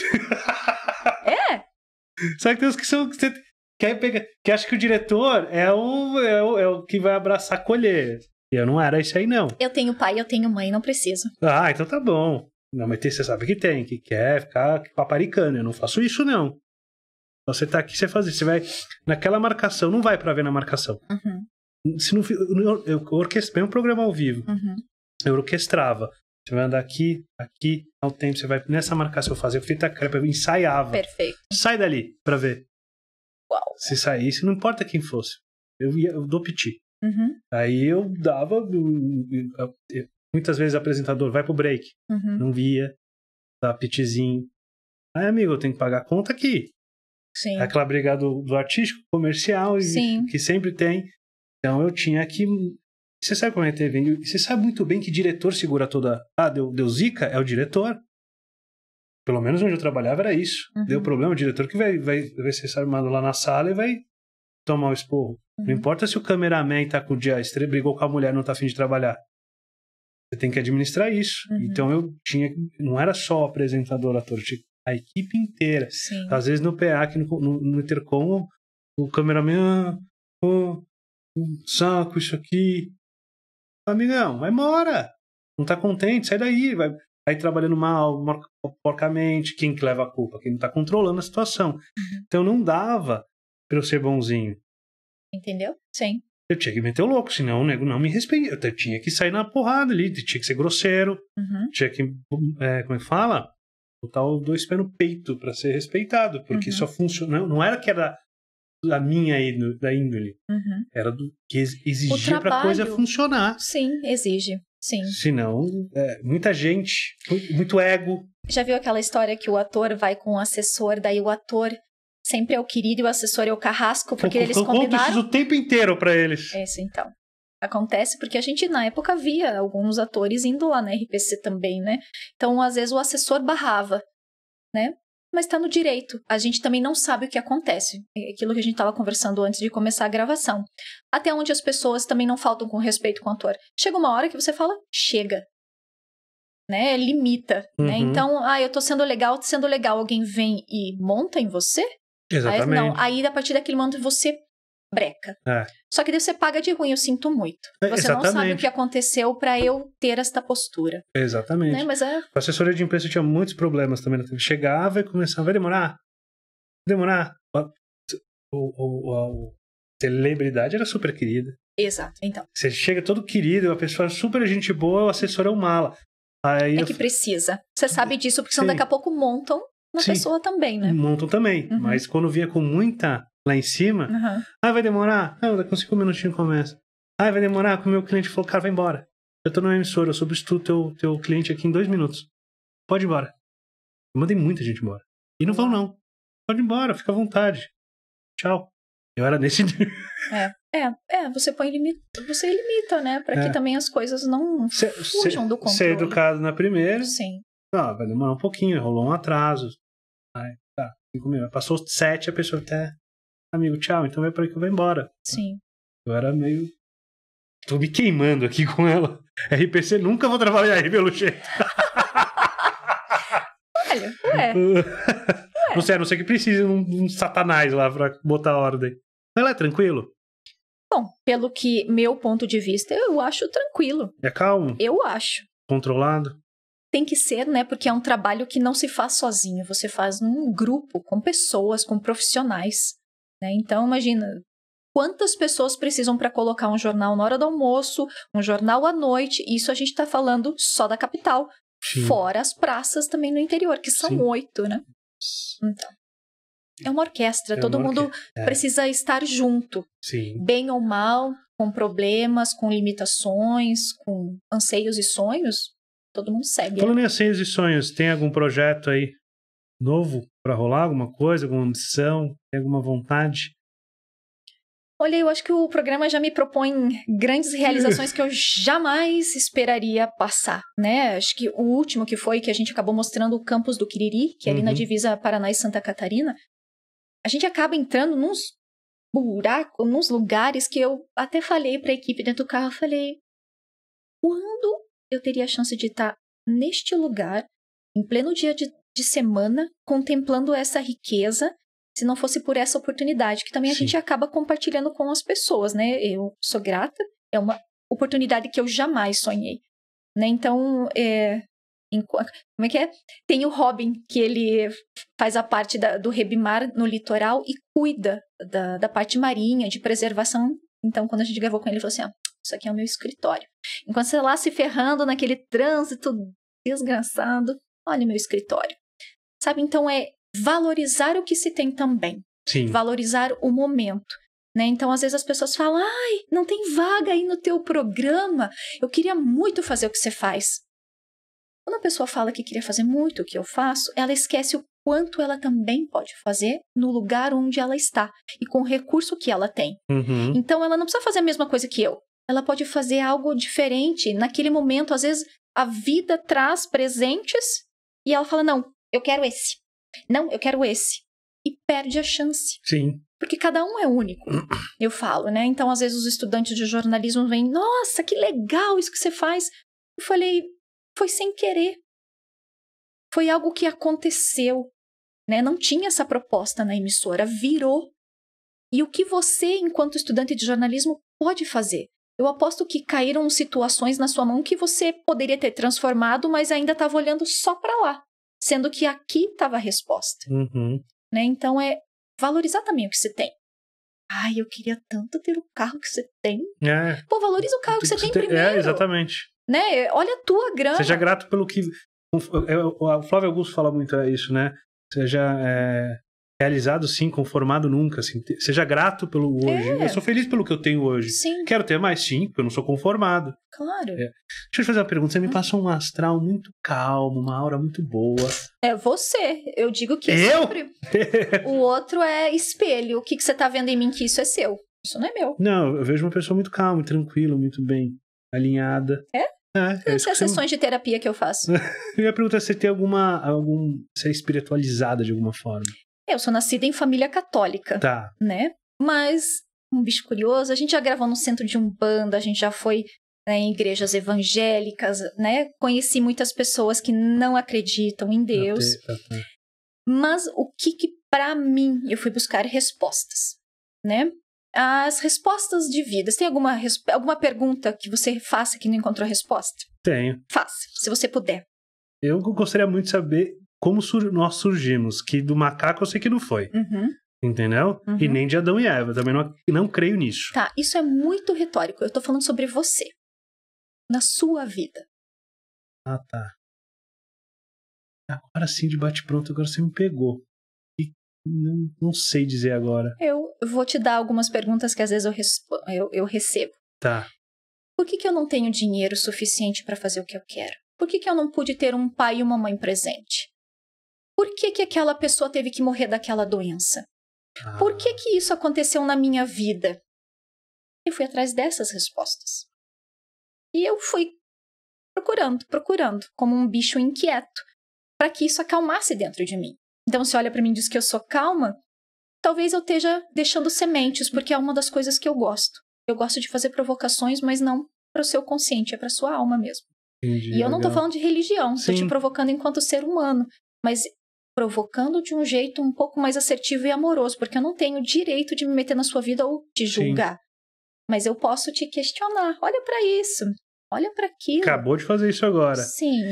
é? Sabe que tem uns que são. Que você quer pegar, que acha que o diretor é o, é o, é o que vai abraçar colher. E eu não era isso aí, não. Eu tenho pai, eu tenho mãe, não preciso. Ah, então tá bom. Não, mas você sabe que tem, que quer ficar paparicando. Eu não faço isso, não. Então, você tá aqui, você faz isso. Você vai naquela marcação, não vai para ver na marcação. Uhum. Se não, eu, orquestrei um programa ao vivo. Uhum. Eu orquestrava. Você vai andar aqui, aqui, ao tempo, você vai nessa marcação fazer a crepe, ensaiava. Perfeito. Sai dali para ver. Uau. Se saísse, não importa quem fosse. Eu ia, eu dou piti. Uhum. Aí eu dava. Muitas vezes o apresentador vai pro break. Uhum. Não via. Dá pitizinho. Aí, amigo, eu tenho que pagar a conta aqui. Sim. É aquela briga do, do artístico, comercial, e, que sempre tem. Então eu tinha que. Você sabe como é TV? Você sabe muito bem que diretor segura toda. Ah, deu, deu zica? É o diretor. Pelo menos onde eu trabalhava era isso. Uhum. Deu problema, o diretor que vai, vai, vai ser armado lá na sala e vai tomar o esporro. Uhum. Não importa se o cameraman tá com o dia brigou com a mulher não tá afim de trabalhar. Você tem que administrar isso. Uhum. Então eu tinha. Não era só apresentador, ator, tinha a equipe inteira. Sim. Às vezes no PA, aqui no, no, no intercom, o cameraman, oh, um saco isso aqui. Amigão, vai embora. Não tá contente, sai daí. Vai, vai trabalhando mal, porcamente. Quem que leva a culpa? Quem não tá controlando a situação. Uhum. Então não dava pra eu ser bonzinho. Entendeu? Sim. Eu tinha que meter o louco, senão o nego não me respeita. Eu tinha que sair na porrada ali, tinha que ser grosseiro, uhum. tinha que. É, como é que fala? botar os dois pés no peito para ser respeitado, porque uhum. só funcionou. Não era que era da minha índole, da índole. Uhum. era do que exigia para coisa funcionar. Sim, exige. Sim. Senão, é, muita gente, muito ego. Já viu aquela história que o ator vai com o assessor, daí o ator sempre é o querido e o assessor é o carrasco, porque eu, eles combinaram... Eu conto isso o tempo inteiro para eles. Isso, então acontece porque a gente na época via alguns atores indo lá na RPC também, né? Então, às vezes o assessor barrava, né? Mas está no direito. A gente também não sabe o que acontece. É aquilo que a gente tava conversando antes de começar a gravação. Até onde as pessoas também não faltam com respeito com o ator. Chega uma hora que você fala, chega. Né? É limita. Né? Uhum. Né? Então, ah, eu tô sendo legal, tô sendo legal. Alguém vem e monta em você? Exatamente. Aí, não. Aí, a partir daquele momento, você breca. É. Só que daí você paga de ruim, eu sinto muito. É, você exatamente. não sabe o que aconteceu para eu ter esta postura. Exatamente. Né? Mas é... A assessoria de imprensa tinha muitos problemas também. Chegava e começava, vai demorar? demorar? O, celebridade era super querida. Exato, então. Você chega todo querido, a pessoa super gente boa, o assessor é o mala. Aí é que precisa. Você sabe disso, porque senão Sim. daqui a pouco montam na Sim. pessoa também, né? Montam também. Uhum. Mas quando vinha com muita lá em cima. Uhum. Ah, vai demorar? não daqui a cinco minutinhos começa. Ah, vai demorar? com o meu cliente falou, cara, vai embora. Eu tô numa emissora, eu substituo teu, teu cliente aqui em dois minutos. Pode ir embora. Eu mandei muita gente embora. E não vão, não. Pode ir embora, fica à vontade. Tchau. Eu era nesse nível. É, é, é, você põe limita, você limita, né? Pra é. que também as coisas não cê, fujam cê, do é controle. Ser educado na primeira. Sim. Não, ah, vai demorar um pouquinho, rolou um atraso. Aí, tá, cinco minutos. Passou sete, a pessoa até amigo, tchau, então vai pra que eu vou embora. Sim. Eu era meio. Tô me queimando aqui com ela. RPC nunca vou trabalhar aí, pelo jeito. Olha, ué. ué. Não sei, a não ser que precise um, um satanás lá pra botar a ordem. Mas ela é tranquilo? Bom, pelo que meu ponto de vista, eu acho tranquilo. É calmo? Eu acho. Controlado? Tem que ser, né? Porque é um trabalho que não se faz sozinho. Você faz num grupo, com pessoas, com profissionais. Né? Então, imagina, quantas pessoas precisam para colocar um jornal na hora do almoço, um jornal à noite, isso a gente está falando só da capital, Sim. fora as praças também no interior, que são oito, né? Então, é uma orquestra, é todo uma mundo é. precisa é. estar junto, Sim. bem ou mal, com problemas, com limitações, com anseios e sonhos, todo mundo segue. Né? Falando em anseios e sonhos, tem algum projeto aí novo para rolar? Alguma coisa, alguma missão? Tem alguma vontade? Olha, eu acho que o programa já me propõe grandes realizações que eu jamais esperaria passar, né? Acho que o último que foi que a gente acabou mostrando o campus do Quiriri, que é ali uhum. na divisa Paraná e Santa Catarina, a gente acaba entrando nos buracos, nos lugares que eu até falei para a equipe dentro do carro, falei, quando eu teria a chance de estar neste lugar, em pleno dia de de semana contemplando essa riqueza se não fosse por essa oportunidade, que também a Sim. gente acaba compartilhando com as pessoas, né? Eu sou grata, é uma oportunidade que eu jamais sonhei, né? Então, é, em, como é que é? Tem o Robin, que ele faz a parte da, do rebimar no litoral e cuida da, da parte marinha, de preservação. Então, quando a gente gravou com ele, ele falou assim, ah, isso aqui é o meu escritório. Enquanto você lá se ferrando naquele trânsito desgraçado, olha meu escritório sabe? Então é valorizar o que se tem também. Sim. Valorizar o momento. Né? Então, às vezes as pessoas falam: ai, não tem vaga aí no teu programa, eu queria muito fazer o que você faz. Quando a pessoa fala que queria fazer muito o que eu faço, ela esquece o quanto ela também pode fazer no lugar onde ela está e com o recurso que ela tem. Uhum. Então, ela não precisa fazer a mesma coisa que eu. Ela pode fazer algo diferente naquele momento. Às vezes, a vida traz presentes e ela fala: não, eu quero esse. Não, eu quero esse. E perde a chance. Sim. Porque cada um é único, eu falo, né? Então, às vezes, os estudantes de jornalismo vêm, nossa, que legal isso que você faz. Eu falei, foi sem querer. Foi algo que aconteceu. Né? Não tinha essa proposta na emissora, virou. E o que você, enquanto estudante de jornalismo, pode fazer? Eu aposto que caíram situações na sua mão que você poderia ter transformado, mas ainda estava olhando só para lá sendo que aqui estava a resposta. Uhum. Né? Então é valorizar também o que se tem. Ai, eu queria tanto ter o carro que você tem. É. Pô, valoriza o carro que você tem é, primeiro. É, exatamente. Né? É, olha a tua grana. Seja grato pelo que. O é, Flávio Augusto fala muito isso, né? Seja é, realizado sim, conformado nunca, assim, seja grato pelo hoje. É. Eu sou feliz pelo que eu tenho hoje. Sim. Quero ter mais, sim, porque eu não sou conformado. Claro. É. Deixa eu te fazer uma pergunta. Você me hum. passou um astral muito calmo, uma aura muito boa. É você. Eu digo que eu? sempre. o outro é espelho. O que, que você tá vendo em mim que isso é seu? Isso não é meu. Não, eu vejo uma pessoa muito calma, tranquila, muito bem alinhada. É? É, é Essas sessões você... de terapia que eu faço. Minha pergunta é se você tem alguma. Algum, se é espiritualizada de alguma forma. É, eu sou nascida em família católica. Tá. Né? Mas, um bicho curioso, a gente já gravou no centro de um bando, a gente já foi né, em igrejas evangélicas, né? Conheci muitas pessoas que não acreditam em Deus. Mas o que que para mim eu fui buscar respostas, né? As respostas de vidas. Tem alguma, alguma pergunta que você faça que não encontrou resposta? Tenho. Faça, se você puder. Eu gostaria muito de saber como sur nós surgimos, que do macaco eu sei que não foi. Uhum. Entendeu? Uhum. E nem de Adão e Eva, também não, não creio nisso. Tá, isso é muito retórico. Eu tô falando sobre você. Na sua vida. Ah, tá. Agora sim, de bate-pronto, agora você me pegou. E não, não, sei dizer agora. Eu vou te dar algumas perguntas que às vezes eu, eu, eu recebo. Tá. Por que, que eu não tenho dinheiro suficiente para fazer o que eu quero? Por que, que eu não pude ter um pai e uma mãe presente? Por que, que aquela pessoa teve que morrer daquela doença? Por que, ah. que isso aconteceu na minha vida? Eu fui atrás dessas respostas. E eu fui procurando, procurando, como um bicho inquieto, para que isso acalmasse dentro de mim. Então, se olha para mim e diz que eu sou calma, talvez eu esteja deixando sementes, porque é uma das coisas que eu gosto. Eu gosto de fazer provocações, mas não para o seu consciente, é para sua alma mesmo. Entendi, e eu não estou falando de religião, estou te provocando enquanto ser humano. Mas provocando de um jeito um pouco mais assertivo e amoroso, porque eu não tenho direito de me meter na sua vida ou te julgar. Sim. Mas eu posso te questionar. Olha para isso. Olha para aquilo. Acabou de fazer isso agora. Sim.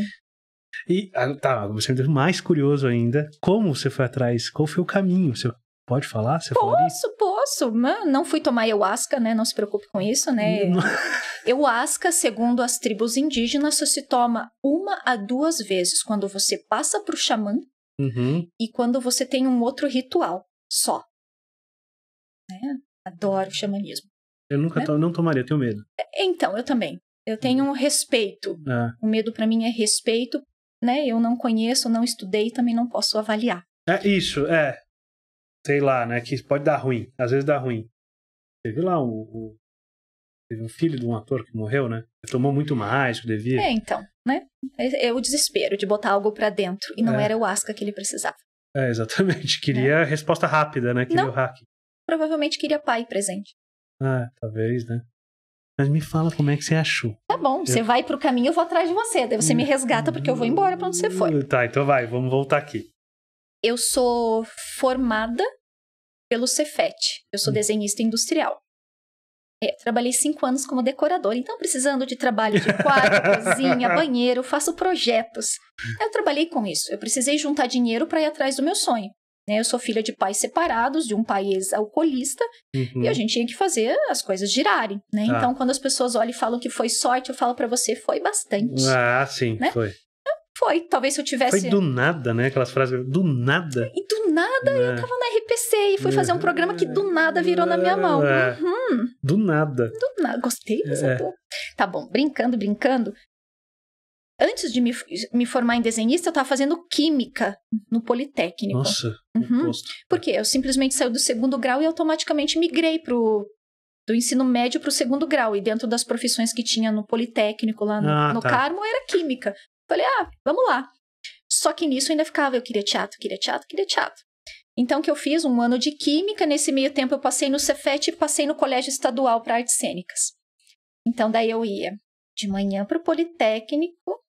E ah, tá, você é me deixa mais curioso ainda. Como você foi atrás? Qual foi o caminho? Você pode falar? Você posso, posso. Mano, não fui tomar ayahuasca, né? Não se preocupe com isso, né? Não. Ayahuasca, segundo as tribos indígenas, só se toma uma a duas vezes. Quando você passa pro xamã, Uhum. E quando você tem um outro ritual só. Né? Adoro xamanismo. Eu nunca né? to não tomaria, eu tenho medo. É, então, eu também. Eu tenho uhum. um respeito. Ah. O medo para mim é respeito, né? Eu não conheço, não estudei, também não posso avaliar. É isso, é. Sei lá, né? Que pode dar ruim. Às vezes dá ruim. Teve lá um, o Teve um filho de um ator que morreu, né? Tomou muito mais que devia. É, então, né? É, é o desespero de botar algo para dentro. E não é. era o Asca que ele precisava. É, exatamente. Queria é. resposta rápida, né? Queria não. o hack. Provavelmente queria pai presente. Ah, talvez, né? Mas me fala como é que você achou. Tá bom, eu... você vai pro caminho, eu vou atrás de você. Daí você me hum. resgata porque eu vou embora pra onde você foi. Tá, então vai, vamos voltar aqui. Eu sou formada pelo Cefet. Eu sou hum. desenhista industrial. É, trabalhei cinco anos como decoradora, então precisando de trabalho de quarto, cozinha, banheiro, faço projetos. Eu trabalhei com isso. Eu precisei juntar dinheiro para ir atrás do meu sonho. Né? Eu sou filha de pais separados, de um pai alcoolista uhum. e a uhum. gente tinha que fazer as coisas girarem. Né? Ah. Então, quando as pessoas olham e falam que foi sorte, eu falo para você, foi bastante. Ah, sim, né? foi. Foi, talvez se eu tivesse. Foi do nada, né? Aquelas frases. Do nada. E do nada é. eu tava na RPC e fui fazer um programa que do nada virou na minha é. mão. É. Uhum. Do nada. Do nada. Gostei dessa é. porra. Tá bom, brincando, brincando. Antes de me, me formar em desenhista, eu tava fazendo química no Politécnico. Nossa. Uhum. quê? eu simplesmente saí do segundo grau e automaticamente migrei pro, do ensino médio para o segundo grau. E dentro das profissões que tinha no Politécnico, lá no, ah, no tá. Carmo, era química. Falei, ah, vamos lá. Só que nisso ainda ficava, eu queria teatro, queria teatro, queria teatro. Então, que eu fiz um ano de química, nesse meio tempo eu passei no Cefet e passei no Colégio Estadual para Artes Cênicas. Então, daí eu ia de manhã para o Politécnico,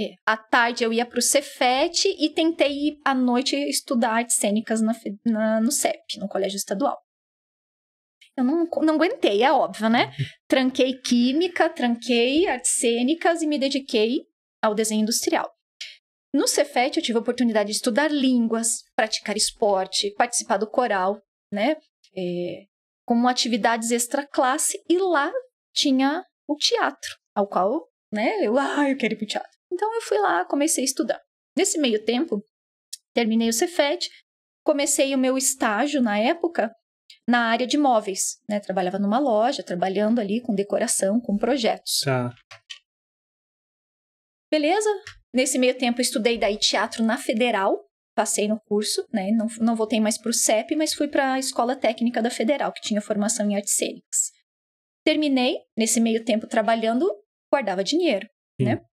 e é, à tarde eu ia para o Cefet e tentei ir à noite estudar artes cênicas na, na, no CEP, no Colégio Estadual. Eu não, não aguentei, é óbvio, né? Uhum. Tranquei química, tranquei artes cênicas e me dediquei ao desenho industrial. No Cefet eu tive a oportunidade de estudar línguas, praticar esporte, participar do coral, né? É, como atividades extra classe e lá tinha o teatro, ao qual, né? Eu, ah, eu quero ir pro teatro. Então eu fui lá, comecei a estudar. Nesse meio tempo, terminei o Cefet, comecei o meu estágio na época na área de móveis, né? Trabalhava numa loja, trabalhando ali com decoração, com projetos. Tá. Beleza? Nesse meio tempo, estudei daí teatro na Federal, passei no curso, né? Não, não voltei mais para o CEP, mas fui para a Escola Técnica da Federal, que tinha formação em artes cênicas. Terminei, nesse meio tempo trabalhando, guardava dinheiro, Sim. né?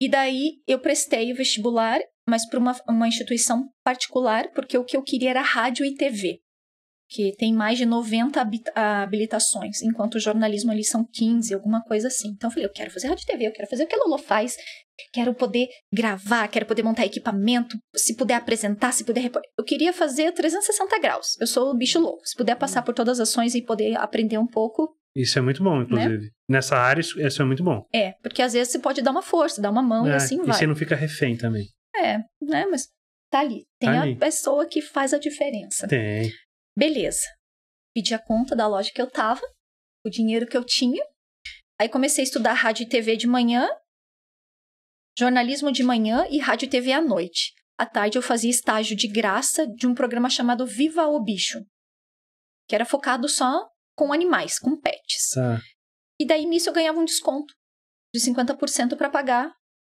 E daí eu prestei o vestibular, mas para uma, uma instituição particular, porque o que eu queria era rádio e TV que tem mais de 90 habilitações, enquanto o jornalismo ali são 15, alguma coisa assim. Então eu falei, eu quero fazer rádio TV, eu quero fazer o que a Lolo faz, quero poder gravar, quero poder montar equipamento, se puder apresentar, se puder repor... Eu queria fazer 360 graus, eu sou o bicho louco, se puder passar por todas as ações e poder aprender um pouco... Isso é muito bom, né? inclusive. Né? Nessa área, isso, isso, é muito bom. É, porque às vezes você pode dar uma força, dar uma mão é, assim e assim vai. E você não fica refém também. É, né, mas tá ali. Tem tá a ali. pessoa que faz a diferença. Tem. Beleza. Pedi a conta da loja que eu tava, o dinheiro que eu tinha. Aí comecei a estudar rádio e TV de manhã, jornalismo de manhã e rádio e TV à noite. À tarde eu fazia estágio de graça de um programa chamado Viva o Bicho, que era focado só com animais, com pets. Ah. E daí nisso eu ganhava um desconto de 50% para pagar,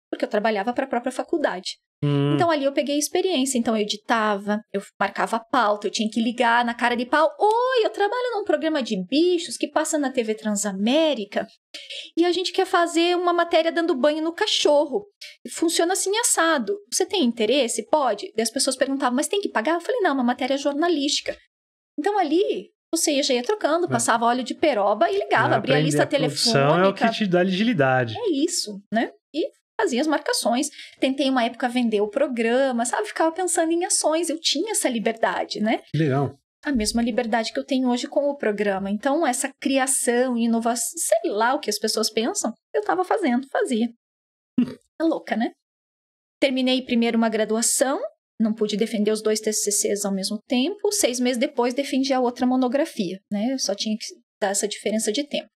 porque eu trabalhava para a própria faculdade. Hum. Então ali eu peguei experiência, então eu editava, eu marcava a pauta, eu tinha que ligar na cara de pau. Oi, eu trabalho num programa de bichos que passa na TV Transamérica e a gente quer fazer uma matéria dando banho no cachorro. Funciona assim assado. Você tem interesse? Pode. E as pessoas perguntavam, mas tem que pagar? Eu falei, não, uma matéria jornalística. Então ali você já ia trocando, é. passava óleo de peroba e ligava, é, abria a lista a telefônica. A é o que te dá agilidade. É isso, né? E fazia as marcações. Tentei uma época vender o programa, sabe? Ficava pensando em ações, eu tinha essa liberdade, né? Legal. A mesma liberdade que eu tenho hoje com o programa. Então, essa criação e inovação, sei lá o que as pessoas pensam, eu estava fazendo, fazia. é louca, né? Terminei primeiro uma graduação, não pude defender os dois TCCs ao mesmo tempo. Seis meses depois, defendi a outra monografia, né? Eu só tinha que dar essa diferença de tempo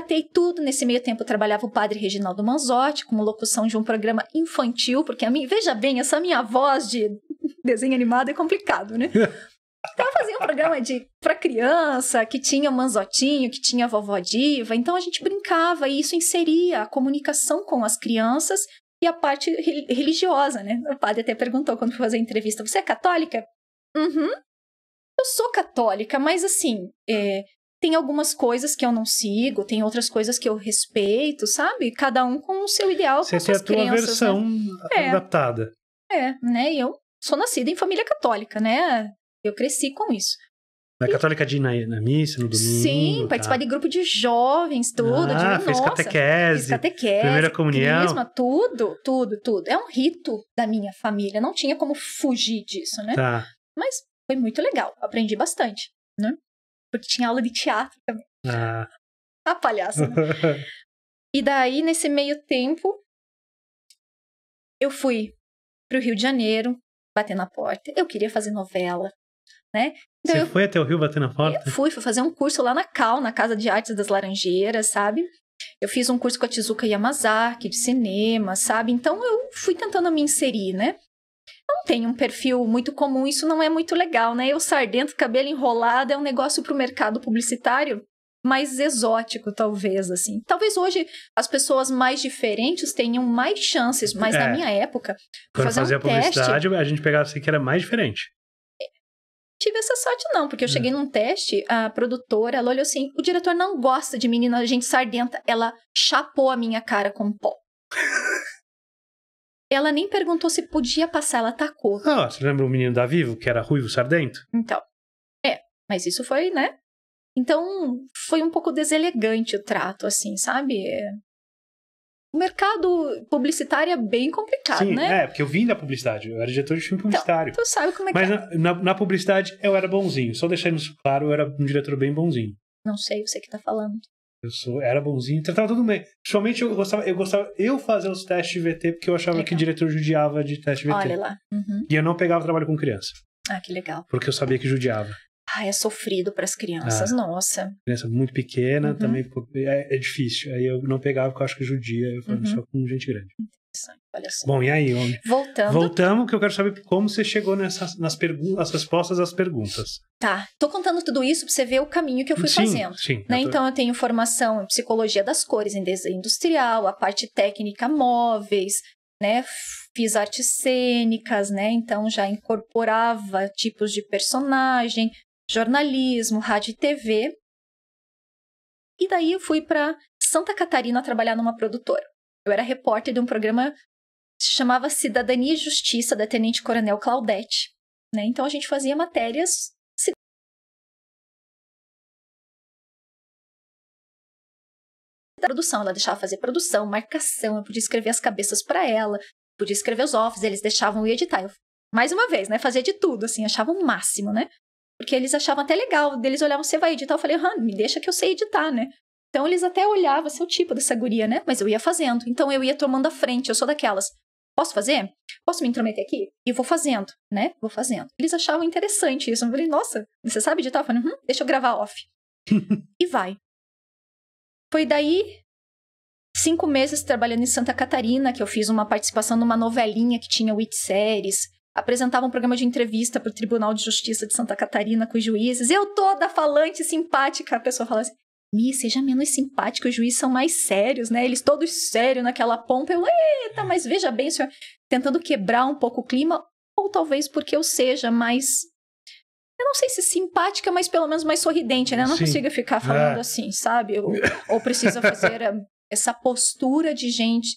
catei tudo. Nesse meio tempo eu trabalhava o padre Reginaldo Manzotti como locução de um programa infantil, porque a minha, veja bem, essa minha voz de desenho animado é complicado, né? Então eu fazia um programa de para criança, que tinha manzotinho, que tinha vovó diva. Então a gente brincava e isso inseria a comunicação com as crianças e a parte religiosa, né? O padre até perguntou quando foi fazer a entrevista: "Você é católica?" "Uhum." "Eu sou católica, mas assim, é, tem algumas coisas que eu não sigo, tem outras coisas que eu respeito, sabe? Cada um com o seu ideal, Você com suas tem a tua né? versão né? adaptada. É, é, né? E eu sou nascida em família católica, né? Eu cresci com isso. Na e... católica de ir na, na, missa, no domingo? Sim, tá. participar de grupo de jovens, tudo. Ah, de, fez nossa, catequese. Fiz catequese. Primeira comunhão. Crisma, tudo, tudo, tudo. É um rito da minha família. Não tinha como fugir disso, né? Tá. Mas foi muito legal. Aprendi bastante, né? Porque tinha aula de teatro também. Ah. A tá palhaça, né? e daí, nesse meio tempo, eu fui pro Rio de Janeiro, bater na porta. Eu queria fazer novela, né? Então, Você eu... foi até o Rio bater na porta? Eu fui, fui fazer um curso lá na Cal, na Casa de Artes das Laranjeiras, sabe? Eu fiz um curso com a Tizuka Yamazaki de cinema, sabe? Então eu fui tentando me inserir, né? não tem um perfil muito comum, isso não é muito legal, né? Eu sardento, cabelo enrolado, é um negócio para o mercado publicitário mais exótico, talvez, assim. Talvez hoje as pessoas mais diferentes tenham mais chances, mas é. na minha época... Quando fazia um publicidade, teste, a gente pegava assim que era mais diferente. Tive essa sorte não, porque eu hum. cheguei num teste, a produtora, ela olhou assim, o diretor não gosta de menina, gente sardenta. Ela chapou a minha cara com pó. Ela nem perguntou se podia passar, ela atacou. Ah, você lembra o menino da Vivo, que era ruivo sardento? Então. É, mas isso foi, né? Então, foi um pouco deselegante o trato, assim, sabe? É... O mercado publicitário é bem complicado, Sim, né? É, porque eu vim da publicidade, eu era diretor de filme então, publicitário. Então, tu sabe como é que Mas é. Na, na, na, publicidade eu era bonzinho, só deixando isso claro, eu era um diretor bem bonzinho. Não sei, você que tá falando. Eu sou, era bonzinho, tratava então tudo bem. Principalmente eu gostava, eu gostava, eu fazia os testes de VT porque eu achava legal. que o diretor judiava de teste de VT. Olha lá. Uhum. E eu não pegava trabalho com criança. Ah, que legal. Porque eu sabia que judiava. Ah, é sofrido para as crianças, ah, nossa. Criança muito pequena uhum. também é, é, difícil. Aí eu não pegava porque eu acho que judia, eu falava uhum. só com gente grande. Olha só. Bom, e aí, homem? Voltando. Voltamos, que eu quero saber como você chegou nessas nas perguntas, respostas às perguntas. Tá. Tô contando tudo isso para você ver o caminho que eu fui sim, fazendo. Sim, né? eu tô... Então eu tenho formação em psicologia das cores, em desenho industrial, a parte técnica móveis, né? Fiz artes cênicas, né? Então já incorporava tipos de personagem, jornalismo, rádio e TV. E daí eu fui para Santa Catarina trabalhar numa produtora. Eu era repórter de um programa que se chamava Cidadania e Justiça, da Tenente Coronel Claudete. Né? Então a gente fazia matérias produção, ela deixava fazer produção, marcação, eu podia escrever as cabeças para ela, podia escrever os offs, eles deixavam eu editar. Eu, mais uma vez, né, fazia de tudo, assim, achava o máximo, né? Porque eles achavam até legal, deles olhavam, você vai editar, eu falei, me deixa que eu sei editar, né? Então eles até olhavam, seu assim, tipo dessa guria, né? Mas eu ia fazendo. Então eu ia tomando a frente, eu sou daquelas. Posso fazer? Posso me intrometer aqui? E vou fazendo, né? Vou fazendo. Eles achavam interessante isso. Eu falei, nossa, você sabe de Eu falei, hum, deixa eu gravar off. e vai. Foi daí cinco meses trabalhando em Santa Catarina que eu fiz uma participação numa novelinha que tinha Wit Series. Apresentava um programa de entrevista para o Tribunal de Justiça de Santa Catarina com os juízes. Eu toda falante, simpática, a pessoa fala assim: Mi, seja menos simpático, os juízes são mais sérios, né? Eles todos sérios naquela pompa. Eu, eita, mas veja bem, senhor. Tentando quebrar um pouco o clima, ou talvez porque eu seja mais. Eu não sei se simpática, mas pelo menos mais sorridente, né? Eu não Sim. consigo ficar falando é. assim, sabe? Ou, ou precisa fazer eh, essa postura de gente,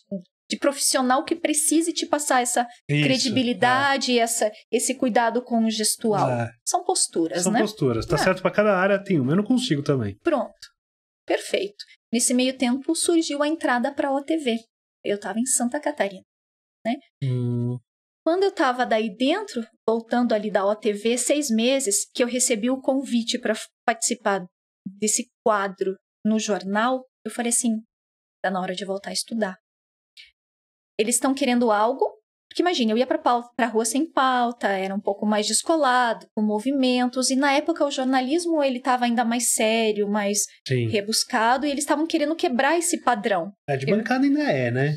de profissional que precise te passar essa Isso, credibilidade, é. essa, esse cuidado com o gestual. É. São posturas, São né? São posturas. Tá é. certo para cada área, tem uma. Eu não consigo também. Pronto. Perfeito. Nesse meio tempo surgiu a entrada para a OTV. Eu estava em Santa Catarina, né? Hum. Quando eu estava daí dentro, voltando ali da OTV, seis meses, que eu recebi o convite para participar desse quadro no jornal, eu falei assim: está na hora de voltar a estudar. Eles estão querendo algo porque imagina, eu ia para a rua sem pauta, era um pouco mais descolado, com movimentos, e na época o jornalismo ele estava ainda mais sério, mais Sim. rebuscado, e eles estavam querendo quebrar esse padrão. É, de bancada eu... ainda é, né?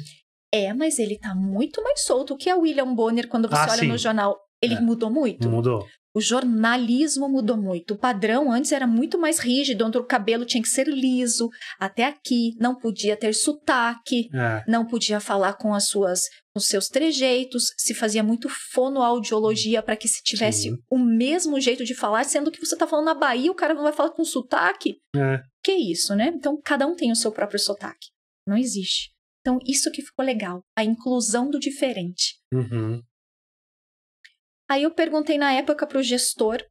É, mas ele tá muito mais solto. O que é William Bonner quando você ah, olha sim. no jornal? Ele é. mudou muito. Mudou. O jornalismo mudou muito. O padrão antes era muito mais rígido, onde o cabelo tinha que ser liso até aqui, não podia ter sotaque, é. não podia falar com as suas os seus trejeitos, se fazia muito fonoaudiologia para que se tivesse Sim. o mesmo jeito de falar, sendo que você está falando na Bahia, o cara não vai falar com sotaque. É. Que isso, né? Então cada um tem o seu próprio sotaque. Não existe. Então isso que ficou legal, a inclusão do diferente. Uhum. Aí eu perguntei na época para o gestor,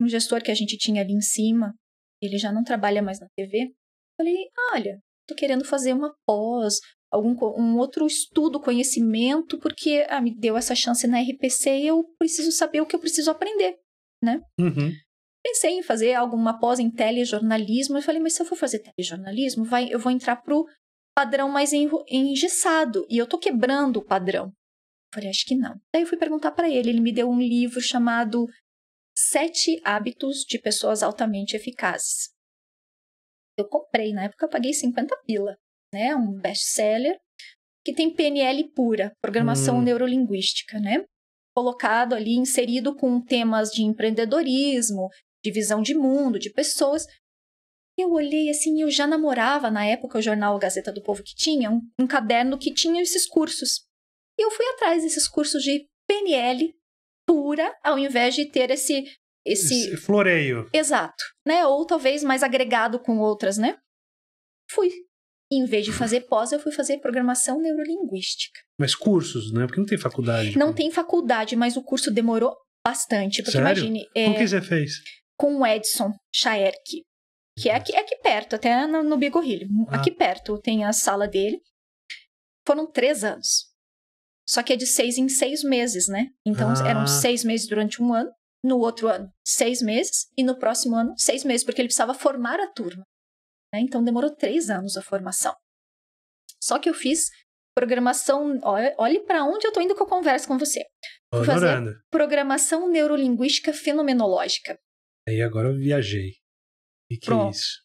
um gestor que a gente tinha ali em cima, ele já não trabalha mais na TV. Falei, olha, tô querendo fazer uma pós, algum um outro estudo, conhecimento, porque ah, me deu essa chance na RPC e eu preciso saber o que eu preciso aprender, né? Uhum. Pensei em fazer alguma pós em telejornalismo Eu falei, mas se eu for fazer telejornalismo, vai, eu vou entrar pro padrão mais engessado e eu tô quebrando o padrão, falei, acho que não. Daí eu fui perguntar para ele, ele me deu um livro chamado Sete Hábitos de Pessoas Altamente Eficazes. Eu comprei, na época eu paguei 50 pila, né? Um best-seller que tem PNL pura, programação hum. neurolinguística, né? Colocado ali, inserido com temas de empreendedorismo, de visão de mundo, de pessoas. Eu olhei assim, eu já namorava na época o jornal Gazeta do Povo que tinha um, um caderno que tinha esses cursos. E eu fui atrás desses cursos de PNL pura, ao invés de ter esse. Esse, esse floreio. Exato. Né? Ou talvez mais agregado com outras, né? Fui. Em vez de fazer pós, eu fui fazer programação neurolinguística. Mas cursos, né? Porque não tem faculdade. Não como... tem faculdade, mas o curso demorou bastante. Porque Sério? imagine. É, o que é, você fez? Com o Edson Chaerk, que é aqui, é aqui perto, até no, no Bigorrilho. Ah. Aqui perto tem a sala dele. Foram três anos. Só que é de seis em seis meses, né? Então ah. eram seis meses durante um ano, no outro ano, seis meses, e no próximo ano, seis meses, porque ele precisava formar a turma. Né? Então demorou três anos a formação. Só que eu fiz programação. Olhe para onde eu estou indo que eu converso com você. Vou fazer programação neurolinguística fenomenológica. Aí agora eu viajei. E que Pronto. é isso?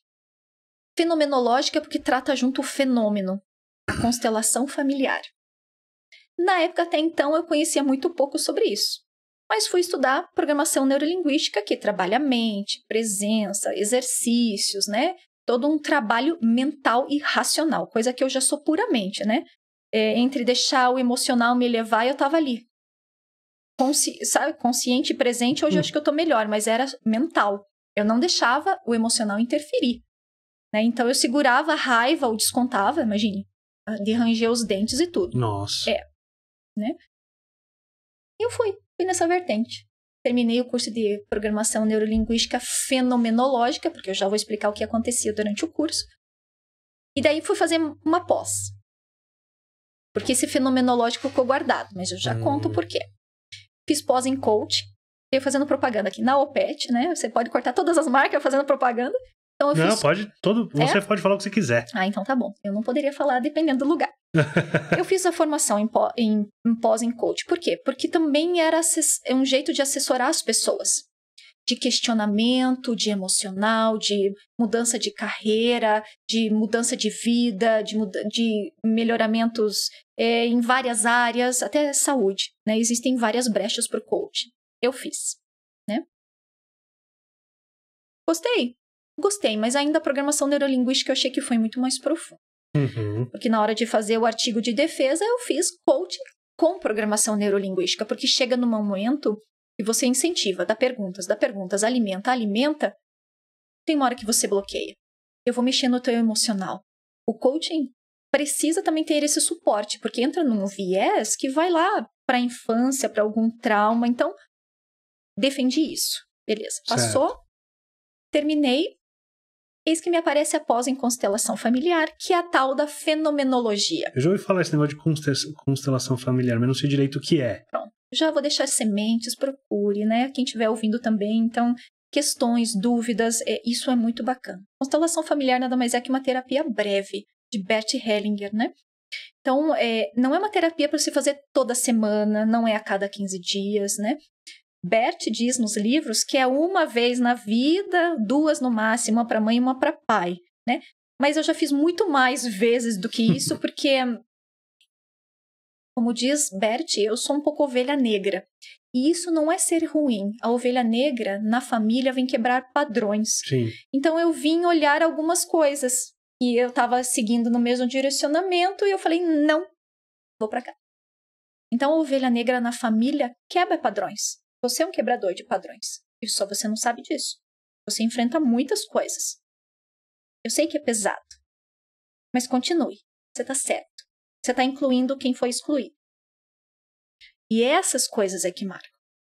Fenomenológica porque trata junto o fenômeno, a constelação familiar. Na época até então eu conhecia muito pouco sobre isso, mas fui estudar programação neurolinguística, que trabalha mente, presença, exercícios, né? Todo um trabalho mental e racional, coisa que eu já sou puramente, né? É, entre deixar o emocional me levar, eu estava ali. Consci sabe, consciente e presente, hoje hum. eu acho que eu estou melhor, mas era mental. Eu não deixava o emocional interferir. Né? Então eu segurava a raiva ou descontava, imagine, ah, de ranger os dentes e tudo. Nossa. É, né? E eu fui, fui nessa vertente. Terminei o curso de Programação Neurolinguística Fenomenológica, porque eu já vou explicar o que acontecia durante o curso. E daí fui fazer uma pós. Porque esse fenomenológico ficou guardado, mas eu já hum. conto por quê. Fiz pós em coaching, eu fazendo propaganda aqui na OPET, né? Você pode cortar todas as marcas fazendo propaganda. Então, não, fiz... pode. Todo, você é? pode falar o que você quiser. Ah, então tá bom. Eu não poderia falar dependendo do lugar. eu fiz a formação em, pós, em, em pós em coach. Por quê? Porque também era assess... É um jeito de assessorar as pessoas. De questionamento, de emocional, de mudança de carreira, de mudança de vida, de, muda... de melhoramentos é, em várias áreas, até saúde. Né? Existem várias brechas para o coach. Eu fiz. Né? Gostei, Gostei, mas ainda a programação neurolinguística eu achei que foi muito mais profunda. Uhum. Porque na hora de fazer o artigo de defesa, eu fiz coaching com programação neurolinguística, porque chega num momento que você incentiva, dá perguntas, dá perguntas, alimenta, alimenta, tem uma hora que você bloqueia. Eu vou mexer no teu emocional. O coaching precisa também ter esse suporte, porque entra num viés que vai lá para a infância, para algum trauma. Então, defendi isso. Beleza. Certo. Passou, terminei, Eis que me aparece após em constelação familiar, que é a tal da fenomenologia. Eu já ouvi falar esse negócio de constelação familiar, mas não sei direito o que é. Pronto. Já vou deixar sementes, procure, né? Quem estiver ouvindo também, então, questões, dúvidas, é, isso é muito bacana. Constelação familiar nada mais é que uma terapia breve, de Bert Hellinger, né? Então, é, não é uma terapia para se fazer toda semana, não é a cada 15 dias, né? Bert diz nos livros que é uma vez na vida, duas no máximo, uma para mãe e uma para pai, né? Mas eu já fiz muito mais vezes do que isso, porque, como diz Bert, eu sou um pouco ovelha negra. E isso não é ser ruim. A ovelha negra na família vem quebrar padrões. Sim. Então eu vim olhar algumas coisas e eu estava seguindo no mesmo direcionamento e eu falei não, vou para cá. Então a ovelha negra na família quebra padrões. Você é um quebrador de padrões. E só você não sabe disso. Você enfrenta muitas coisas. Eu sei que é pesado. Mas continue. Você está certo. Você está incluindo quem foi excluído. E é essas coisas é que marcam.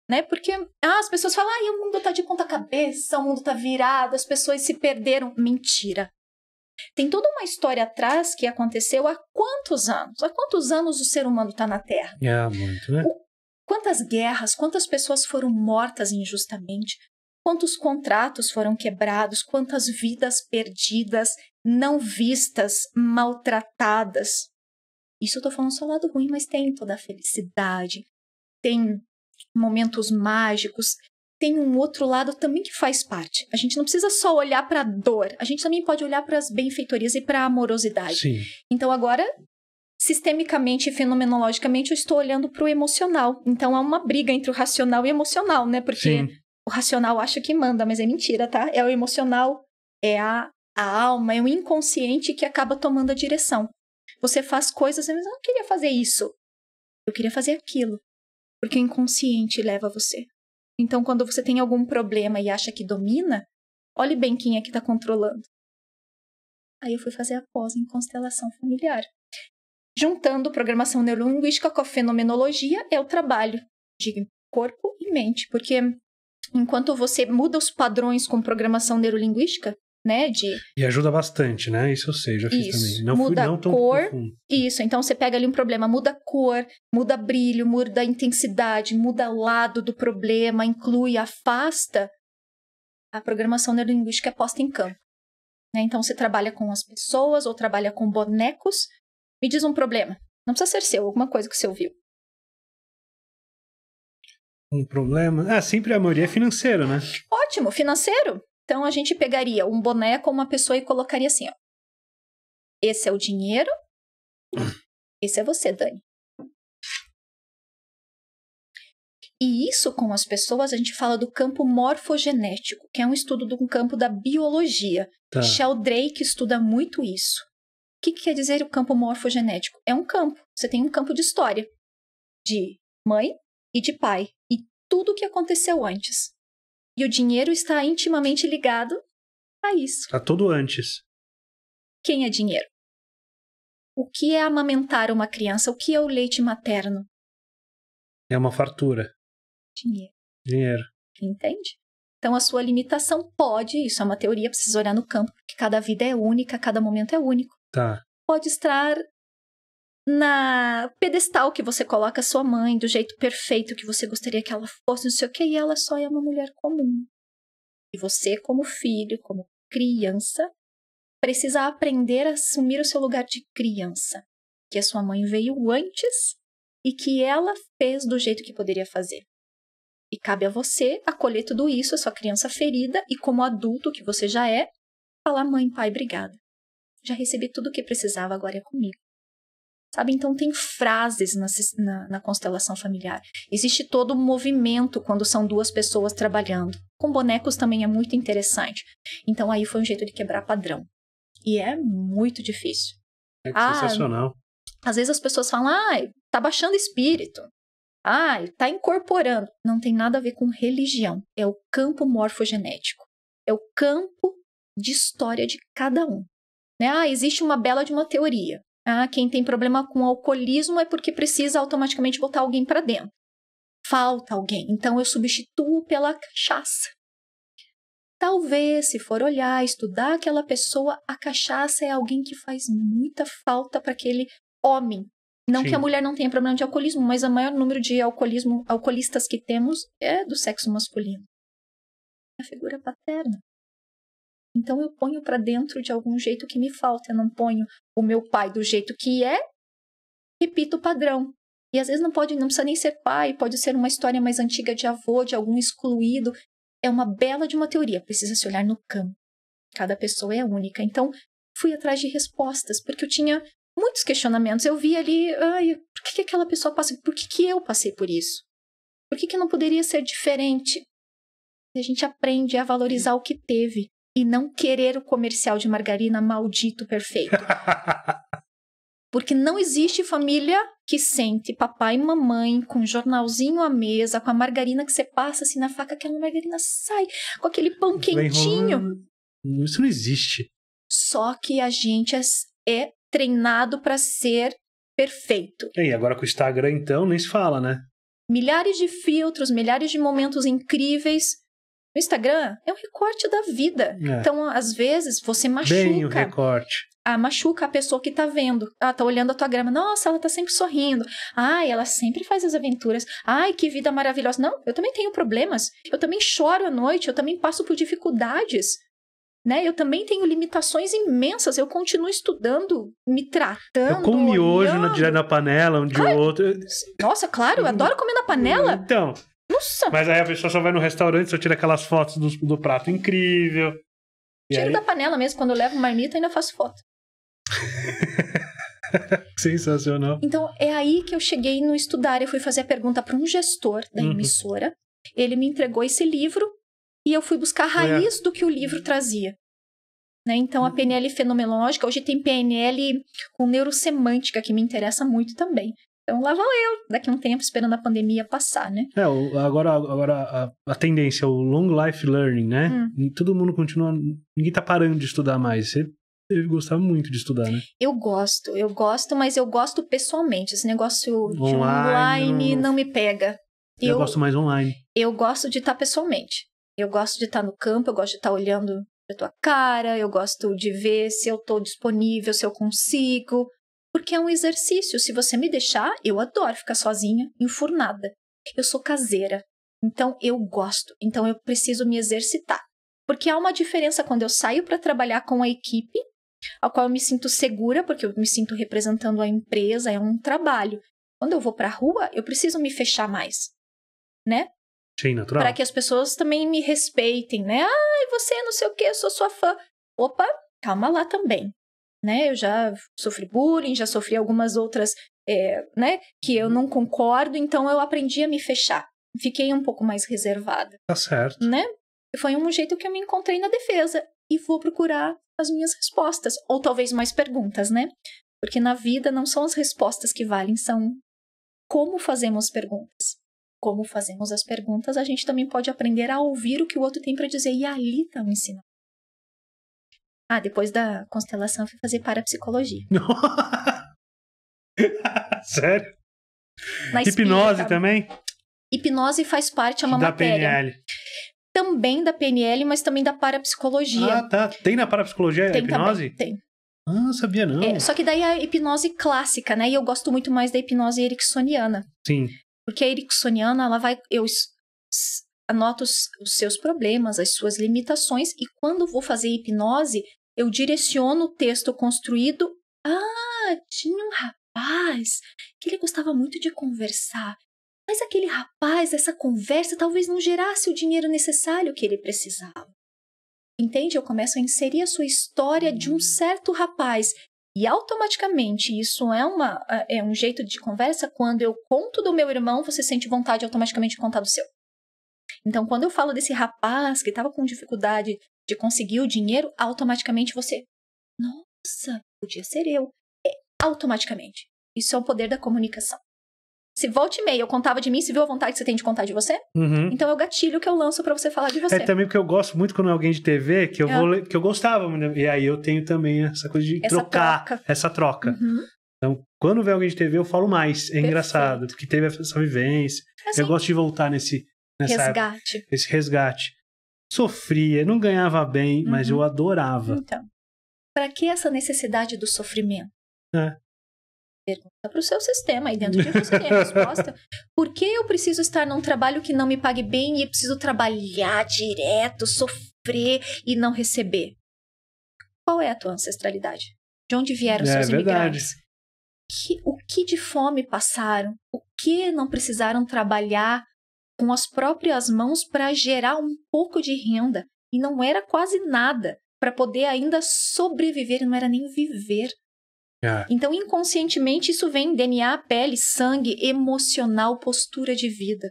Né? Porque ah, as pessoas falam, ah, o mundo está de ponta cabeça, o mundo está virado, as pessoas se perderam. Mentira. Tem toda uma história atrás que aconteceu há quantos anos? Há quantos anos o ser humano está na Terra? É, muito, né? O Quantas guerras, quantas pessoas foram mortas injustamente, quantos contratos foram quebrados, quantas vidas perdidas, não vistas, maltratadas. Isso eu tô falando só lado ruim, mas tem toda a felicidade, tem momentos mágicos, tem um outro lado também que faz parte. A gente não precisa só olhar para a dor, a gente também pode olhar para as benfeitorias e para a amorosidade. Sim. Então agora sistemicamente e fenomenologicamente eu estou olhando para o emocional. Então há uma briga entre o racional e o emocional, né? Porque Sim. o racional acha que manda, mas é mentira, tá? É o emocional, é a, a alma, é o inconsciente que acaba tomando a direção. Você faz coisas, mas eu não queria fazer isso. Eu queria fazer aquilo. Porque o inconsciente leva você. Então, quando você tem algum problema e acha que domina, olhe bem quem é que está controlando. Aí eu fui fazer a pós em constelação familiar. Juntando programação neurolinguística com a fenomenologia, é o trabalho de corpo e mente, porque enquanto você muda os padrões com programação neurolinguística, né, de... E ajuda bastante, né? Isso eu sei, já fiz isso. também. Não muda fui não cor, Isso, então você pega ali um problema, muda a cor, muda brilho, muda a intensidade, muda o lado do problema, inclui, afasta. A programação neurolinguística é posta em campo. Né? Então você trabalha com as pessoas ou trabalha com bonecos me diz um problema. Não precisa ser seu, alguma coisa que você ouviu. Um problema? Ah, sempre a maioria é financeiro, né? Ótimo, financeiro. Então a gente pegaria um boneco ou uma pessoa e colocaria assim, ó. Esse é o dinheiro. Esse é você, Dani. E isso com as pessoas a gente fala do campo morfogenético, que é um estudo do campo da biologia. Tá. Sheldrake estuda muito isso. O que, que quer dizer o campo morfogenético? É um campo. Você tem um campo de história de mãe e de pai e tudo o que aconteceu antes. E o dinheiro está intimamente ligado a isso. A tudo antes. Quem é dinheiro? O que é amamentar uma criança? O que é o leite materno? É uma fartura. Dinheiro. Dinheiro. Entende? Então, a sua limitação pode, isso é uma teoria, precisa olhar no campo, porque cada vida é única, cada momento é único. Tá. Pode estar na pedestal que você coloca a sua mãe, do jeito perfeito que você gostaria que ela fosse, não sei o que, e ela só é uma mulher comum. E você, como filho, como criança, precisa aprender a assumir o seu lugar de criança, que a sua mãe veio antes e que ela fez do jeito que poderia fazer. E cabe a você acolher tudo isso, a sua criança ferida, e como adulto que você já é, falar: mãe, pai, obrigada. Já recebi tudo o que precisava, agora é comigo. Sabe? Então, tem frases na, na, na, constelação familiar. Existe todo um movimento quando são duas pessoas trabalhando. Com bonecos também é muito interessante. Então, aí foi um jeito de quebrar padrão. E é muito difícil. É ah, sensacional. Às vezes as pessoas falam, ah, tá baixando espírito. Ah, tá incorporando. Não tem nada a ver com religião. É o campo morfogenético. É o campo de história de cada um. Né? Ah, existe uma bela de uma teoria. Ah, quem tem problema com alcoolismo é porque precisa automaticamente botar alguém para dentro. Falta alguém, então eu substituo pela cachaça. Talvez, se for olhar, estudar aquela pessoa, a cachaça é alguém que faz muita falta para aquele homem. Não Sim. que a mulher não tenha problema de alcoolismo, mas o maior número de alcoolismo, alcoolistas que temos é do sexo masculino. A figura paterna. Então eu ponho para dentro de algum jeito que me falta. Eu não ponho o meu pai do jeito que é, repito o padrão. E às vezes não pode, não precisa nem ser pai, pode ser uma história mais antiga de avô, de algum excluído. É uma bela de uma teoria, precisa se olhar no campo. Cada pessoa é única. Então, fui atrás de respostas, porque eu tinha muitos questionamentos. Eu vi ali, ai, por que, que aquela pessoa passa? Por que, que eu passei por isso? Por que, que não poderia ser diferente? E a gente aprende a valorizar o que teve e não querer o comercial de margarina maldito perfeito. Porque não existe família que sente papai e mamãe com um jornalzinho à mesa, com a margarina que você passa assim na faca, aquela margarina sai, com aquele pão quentinho. Isso não existe. Só que a gente é, é treinado para ser perfeito. E agora com o Instagram, então, nem se fala, né? Milhares de filtros, milhares de momentos incríveis o Instagram é um recorte da vida. É. Então, às vezes, você machuca. Bem o recorte. Ah, machuca a pessoa que tá vendo. Ela ah, tá olhando a tua grama. Nossa, ela tá sempre sorrindo. Ai, ela sempre faz as aventuras. Ai, que vida maravilhosa. Não, eu também tenho problemas. Eu também choro à noite. Eu também passo por dificuldades. Né? Eu também tenho limitações imensas. Eu continuo estudando, me tratando. Eu comi hoje na, na panela, um de Ai, outro. Nossa, claro, eu adoro comer na panela. Então. Nossa! Mas aí a pessoa só vai no restaurante, só tira aquelas fotos do, do prato incrível. E Tiro aí... da panela mesmo, quando eu levo marmita, ainda faço foto. Sensacional. Então, é aí que eu cheguei no estudar e fui fazer a pergunta para um gestor da uhum. emissora. Ele me entregou esse livro e eu fui buscar a raiz é. do que o livro trazia. Né? Então, a PNL fenomenológica, hoje tem PNL com neurosemântica, que me interessa muito também. Então lá vou eu, daqui a um tempo, esperando a pandemia passar, né? É, agora, agora a, a tendência, é o long life learning, né? Hum. Todo mundo continua. Ninguém tá parando de estudar mais. Você deve gostar muito de estudar, né? Eu gosto, eu gosto, mas eu gosto pessoalmente. Esse negócio de online, online não... não me pega. Eu, eu gosto mais online. Eu gosto de estar tá pessoalmente. Eu gosto de estar tá no campo, eu gosto de estar tá olhando pra tua cara, eu gosto de ver se eu tô disponível, se eu consigo porque é um exercício. Se você me deixar, eu adoro ficar sozinha, enfurnada. Eu sou caseira, então eu gosto, então eu preciso me exercitar. Porque há uma diferença quando eu saio para trabalhar com a equipe, a qual eu me sinto segura, porque eu me sinto representando a empresa, é um trabalho. Quando eu vou para a rua, eu preciso me fechar mais, né? Sim, natural. Para que as pessoas também me respeitem, né? Ai, ah, você é não sei o que, eu sou sua fã. Opa, calma lá também né? Eu já sofri bullying, já sofri algumas outras, é, né? Que eu não concordo, então eu aprendi a me fechar. Fiquei um pouco mais reservada. Tá certo. Né? Foi um jeito que eu me encontrei na defesa e vou procurar as minhas respostas, ou talvez mais perguntas, né? Porque na vida não são as respostas que valem, são como fazemos perguntas. Como fazemos as perguntas, a gente também pode aprender a ouvir o que o outro tem para dizer, e ali está o ensinamento. Ah, depois da constelação fui fazer parapsicologia. Sério? Na hipnose espírita, também? Hipnose faz parte, é uma da matéria. PNL. Também da PNL, mas também da parapsicologia. Ah, tá. Tem na parapsicologia tem a hipnose? Também, tem. Ah, não sabia não. É, só que daí é a hipnose clássica, né? E eu gosto muito mais da hipnose ericksoniana. Sim. Porque a ericksoniana, ela vai. Eu anoto os, os seus problemas, as suas limitações, e quando vou fazer hipnose, eu direciono o texto construído. Ah, tinha um rapaz que ele gostava muito de conversar. Mas aquele rapaz, essa conversa, talvez não gerasse o dinheiro necessário que ele precisava. Entende? Eu começo a inserir a sua história de um hum. certo rapaz. E automaticamente, isso é, uma, é, é um jeito de conversa, quando eu conto do meu irmão, você sente vontade automaticamente de contar do seu. Então, quando eu falo desse rapaz que estava com dificuldade de conseguir o dinheiro, automaticamente você, nossa, podia ser eu. É, automaticamente. Isso é o poder da comunicação. Se volte e meia eu contava de mim, se viu a vontade que você tem de contar de você, uhum. então é o gatilho que eu lanço para você falar de é você. É também porque eu gosto muito quando é alguém de TV que eu, é. vou, que eu gostava. Né? E aí eu tenho também essa coisa de essa trocar troca. essa troca. Uhum. Então, quando vem alguém de TV, eu falo mais. É Perfeito. engraçado, porque teve essa é vivência. É assim, eu gosto de voltar nesse, resgate. Época, esse resgate. Sofria, não ganhava bem, uhum. mas eu adorava. Então, para que essa necessidade do sofrimento? É. Pergunta para o seu sistema, aí dentro de você tem a resposta. Por que eu preciso estar num trabalho que não me pague bem e preciso trabalhar direto, sofrer e não receber? Qual é a tua ancestralidade? De onde vieram os é, seus verdade. imigrantes? Que, o que de fome passaram? O que não precisaram trabalhar com as próprias mãos para gerar um pouco de renda e não era quase nada para poder ainda sobreviver, não era nem viver. É. Então, inconscientemente, isso vem DNA, pele, sangue, emocional, postura de vida.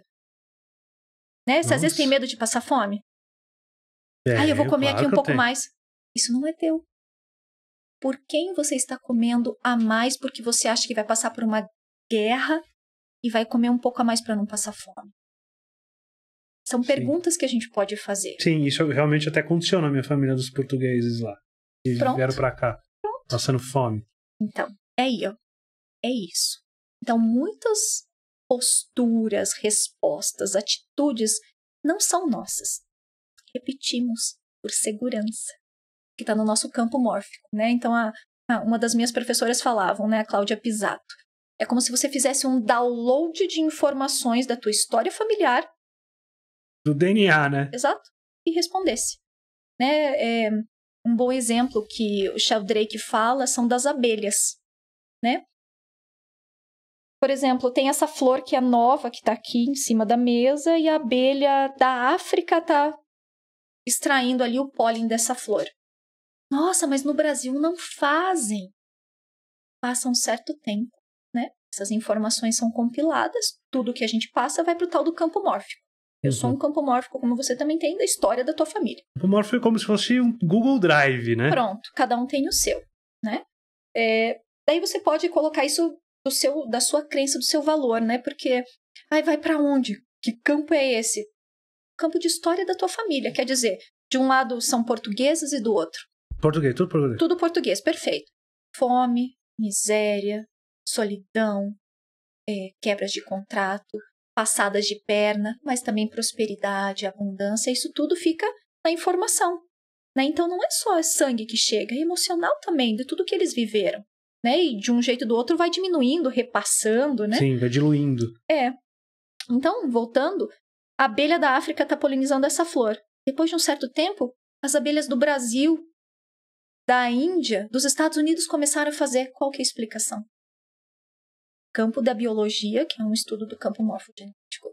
Né? Você às vezes tem medo de passar fome. É, ah, eu vou comer claro aqui um pouco tenho. mais. Isso não é teu. Por quem você está comendo a mais porque você acha que vai passar por uma guerra e vai comer um pouco a mais para não passar fome? São perguntas Sim. que a gente pode fazer. Sim, isso realmente até condiciona a minha família dos portugueses lá. Que Pronto. vieram para cá, Pronto. passando fome. Então, é aí, ó. É isso. Então, muitas posturas, respostas, atitudes não são nossas. Repetimos por segurança, que está no nosso campo mórfico, né? Então, a, a, uma das minhas professoras falavam, né, a Cláudia Pisato, é como se você fizesse um download de informações da tua história familiar do DNA, né? Exato. E respondesse. Né? É, um bom exemplo que o Sheldrake fala são das abelhas, né? Por exemplo, tem essa flor que é nova, que está aqui em cima da mesa, e a abelha da África está extraindo ali o pólen dessa flor. Nossa, mas no Brasil não fazem. Passa um certo tempo, né? Essas informações são compiladas, tudo que a gente passa vai para o tal do campo mórfico. Eu sou uhum. um campo mórfico, como você também tem, da história da tua família. O mórfico é como se fosse um Google Drive, né? Pronto, cada um tem o seu, né? É, daí você pode colocar isso do seu, da sua crença, do seu valor, né? Porque, aí vai para onde? Que campo é esse? Campo de história da tua família, quer dizer, de um lado são portugueses e do outro. Português, tudo português. Tudo português, perfeito. Fome, miséria, solidão, é, quebras de contrato, passadas de perna, mas também prosperidade, abundância, isso tudo fica na informação. Né? Então não é só sangue que chega, é emocional também, de tudo que eles viveram. Né? E de um jeito ou do outro vai diminuindo, repassando, né? Sim, vai diluindo. É. Então, voltando, a abelha da África está polinizando essa flor. Depois de um certo tempo, as abelhas do Brasil, da Índia, dos Estados Unidos começaram a fazer. Qual que é a explicação? campo da biologia, que é um estudo do campo morfogenético.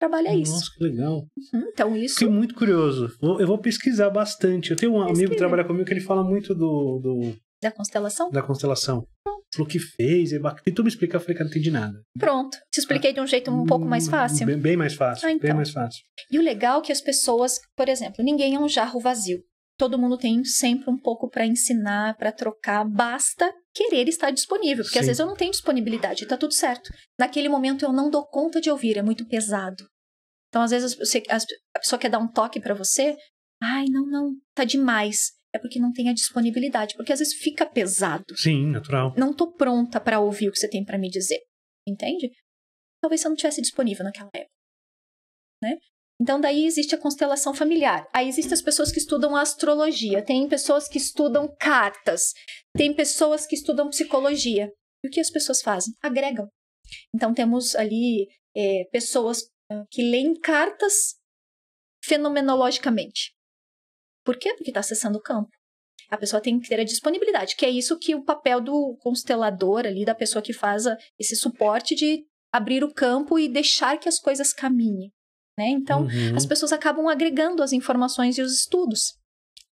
Trabalha Nossa, isso. Nossa, que legal. Uhum, então isso. Fiquei muito curioso. Eu vou pesquisar bastante. Eu tenho um Pesquisa. amigo que trabalha comigo que ele fala muito do, do... Da constelação? Da constelação. Pronto. Falou que fez, é e tu me explicar eu falei que não entendi nada. Pronto. Te expliquei de um jeito um pouco mais hum, fácil? Bem, bem mais fácil. Ah, então. Bem mais fácil. E o legal é que as pessoas, por exemplo, ninguém é um jarro vazio todo mundo tem sempre um pouco para ensinar, para trocar, basta querer estar disponível, porque Sim. às vezes eu não tenho disponibilidade, tá tudo certo. Naquele momento eu não dou conta de ouvir, é muito pesado. Então às vezes você, a pessoa quer dar um toque para você, ai, não, não, tá demais. É porque não tem a disponibilidade, porque às vezes fica pesado. Sim, natural. Não tô pronta para ouvir o que você tem para me dizer. Entende? Talvez eu não tivesse disponível naquela época. Né? Então, daí existe a constelação familiar. Aí existem as pessoas que estudam astrologia, tem pessoas que estudam cartas, tem pessoas que estudam psicologia. E o que as pessoas fazem? Agregam. Então, temos ali é, pessoas ah, que leem cartas fenomenologicamente. Por quê? Porque está acessando o campo. A pessoa tem que ter a disponibilidade, que é isso que o papel do constelador ali, da pessoa que faz ah, esse suporte de abrir o campo e deixar que as coisas caminhem né? Então, uhum. as pessoas acabam agregando as informações e os estudos.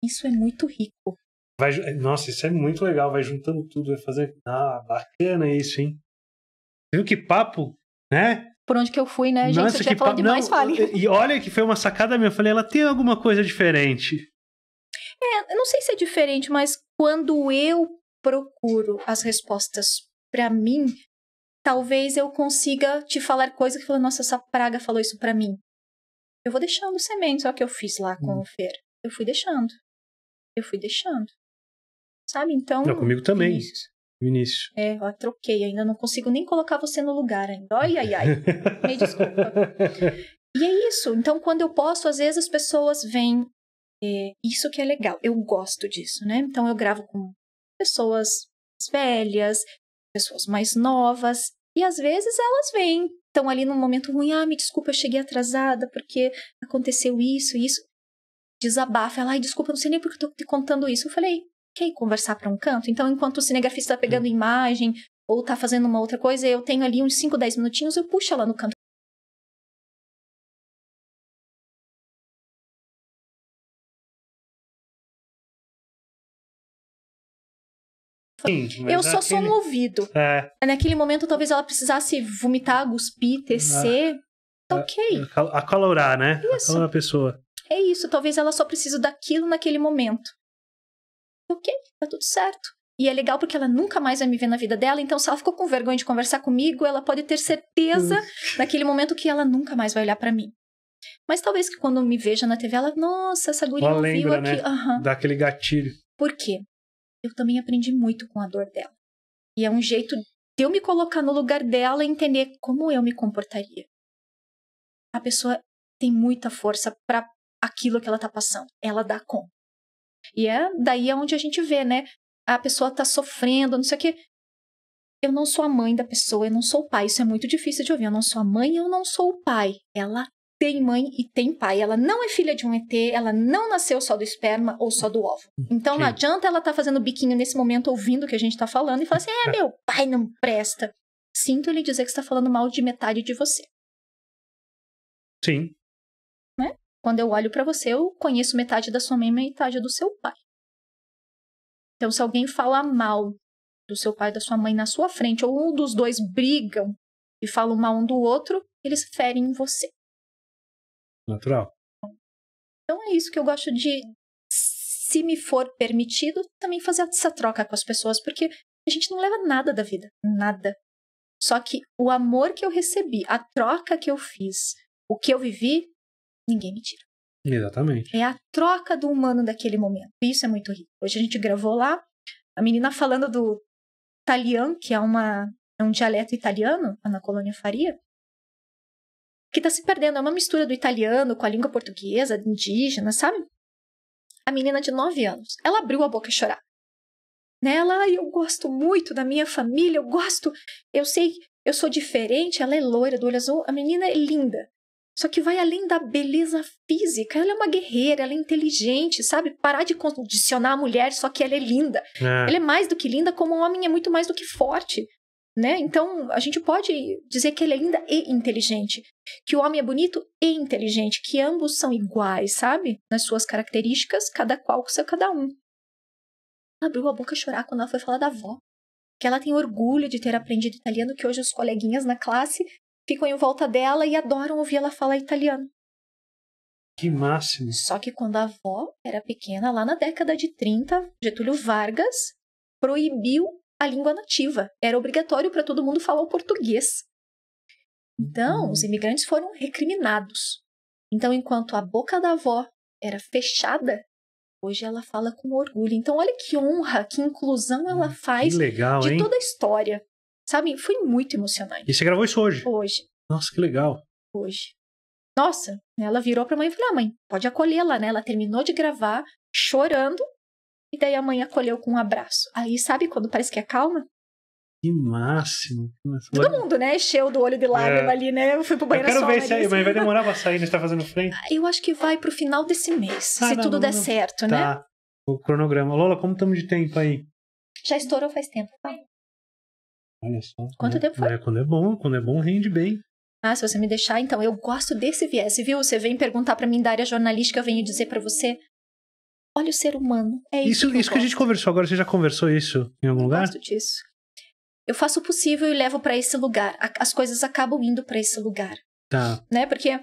Isso é muito rico. Vai, nossa, isso é muito legal, vai juntando tudo, vai fazer. Ah, bacana isso, hein? Viu que papo, né? Por onde que eu fui, né, nossa, gente? papo eu pa... demais, fale. E olha que foi uma sacada minha. Eu falei, ela tem alguma coisa diferente. É, não sei se é diferente, mas quando eu procuro as respostas para mim, talvez eu consiga te falar coisa que fala, nossa, essa praga falou isso para mim. Eu vou deixando sementes, o que eu fiz lá com hum. o Fer. Eu fui deixando. Eu fui deixando. Sabe? Então. Não, comigo também. No início. É, ó, troquei. Ainda não consigo nem colocar você no lugar ainda. Ai, ai, ai. Me desculpa. E é isso. Então, quando eu posso, às vezes as pessoas vêm. É, isso que é legal. Eu gosto disso, né? Então, eu gravo com pessoas velhas, pessoas mais novas. E às vezes elas vêm estão ali num momento ruim, ah, me desculpa, eu cheguei atrasada porque aconteceu isso, e isso. Desabafa, ela, ai, desculpa, não sei nem porque eu tô te contando isso. Eu falei, quer ir conversar para um canto? Então, enquanto o cinegrafista tá pegando hum. imagem ou tá fazendo uma outra coisa, eu tenho ali uns 5, 10 minutinhos, eu puxo ela no canto Sim, eu só naquele... sou movido. É. Naquele momento, talvez ela precisasse vomitar, cuspir, tecer. Ah, ok. É, acalorar, né? Isso. Acalorar a pessoa. É isso, talvez ela só precise daquilo naquele momento. Ok, tá tudo certo. E é legal porque ela nunca mais vai me ver na vida dela, então se ela ficou com vergonha de conversar comigo, ela pode ter certeza naquele momento que ela nunca mais vai olhar para mim. Mas talvez que quando me veja na TV, ela, nossa, essa guria não viu aqui. Né? Uhum. Dá aquele gatilho. Por quê? eu também aprendi muito com a dor dela. E é um jeito de eu me colocar no lugar dela e entender como eu me comportaria. A pessoa tem muita força para aquilo que ela tá passando. Ela dá com. E é daí é onde a gente vê, né? A pessoa tá sofrendo, não sei o quê. Eu não sou a mãe da pessoa, eu não sou o pai. Isso é muito difícil de ouvir. Eu não sou a mãe, eu não sou o pai. Ela tem mãe e tem pai. Ela não é filha de um ET, ela não nasceu só do esperma ou só do ovo. Hum, então okay. não adianta ela estar tá fazendo biquinho nesse momento, ouvindo o que a gente está falando e falar assim: é, tá. meu pai não presta. Sinto ele dizer que está falando mal de metade de você. Sim. Né? Quando eu olho para você, eu conheço metade da sua mãe e metade do seu pai. Então, se alguém fala mal do seu pai e da sua mãe na sua frente, ou um dos dois brigam e falam mal um do outro, eles ferem você. Natural. Então é isso que eu gosto de, se me for permitido, também fazer essa troca com as pessoas, porque a gente não leva nada da vida, nada. Só que o amor que eu recebi, a troca que eu fiz, o que eu vivi, ninguém me tira. Exatamente. É a troca do humano daquele momento. Isso é muito rico. Hoje a gente gravou lá a menina falando do italiano, que é, uma, é um dialeto italiano, na colônia Faria, que tá se perdendo. É uma mistura do italiano com a língua portuguesa, indígena, sabe? A menina de 9 anos, ela abriu a boca a chorar. Nela, eu gosto muito da minha família, eu gosto, eu sei, eu sou diferente. Ela é loira, do olho azul, a menina é linda. Só que vai além da beleza física. Ela é uma guerreira, ela é inteligente, sabe? Parar de condicionar a mulher só que ela é linda. É. Ela é mais do que linda, como um homem é muito mais do que forte. Né? Então, a gente pode dizer que ele ainda é inteligente, que o homem é bonito e inteligente, que ambos são iguais, sabe? Nas suas características, cada qual com seu cada um. Ela abriu a boca a chorar quando ela foi falar da avó, que ela tem orgulho de ter aprendido italiano, que hoje os coleguinhas na classe ficam em volta dela e adoram ouvir ela falar italiano. Que máximo! Só que quando a avó era pequena, lá na década de 30, Getúlio Vargas proibiu a língua nativa. Era obrigatório para todo mundo falar o português. Então, os hum. imigrantes foram recriminados. Então, enquanto a boca da avó era fechada, hoje ela fala com orgulho. Então, olha que honra, que inclusão ela ah, faz legal, de hein? toda a história. Sabe, foi muito emocionante. E você gravou isso hoje? Hoje. Nossa, que legal. Hoje. Nossa, ela virou pra mãe e falou: ah, mãe, pode acolhê-la, né? Ela terminou de gravar, chorando, e daí a mãe acolheu com um abraço. Aí sabe quando parece que acalma? É que máximo. máximo. Todo mundo, né? Encheu do olho de lágrima é. ali, né? Eu fui pro banheiro Eu quero ver né? se aí, mãe vai demorar pra sair, né? Você tá fazendo frente? Ah, eu acho que vai pro final desse mês, ah, se não, tudo não, der não. certo, tá. né? Tá. O cronograma. Lola, como estamos de tempo aí? Já estourou faz tempo, tá? Olha só. Quanto né? tempo foi? É, quando é bom, quando é bom, rende bem. Ah, se você me deixar, então, eu gosto desse viés, viu? Você vem perguntar para mim da área jornalística, eu venho dizer para você olha o ser humano. É isso. Isso que, isso que a gente conversou agora, você já conversou isso em algum eu lugar? Gosto disso. Eu faço o possível e levo para esse lugar. As coisas acabam indo para esse lugar. Tá. Né? Porque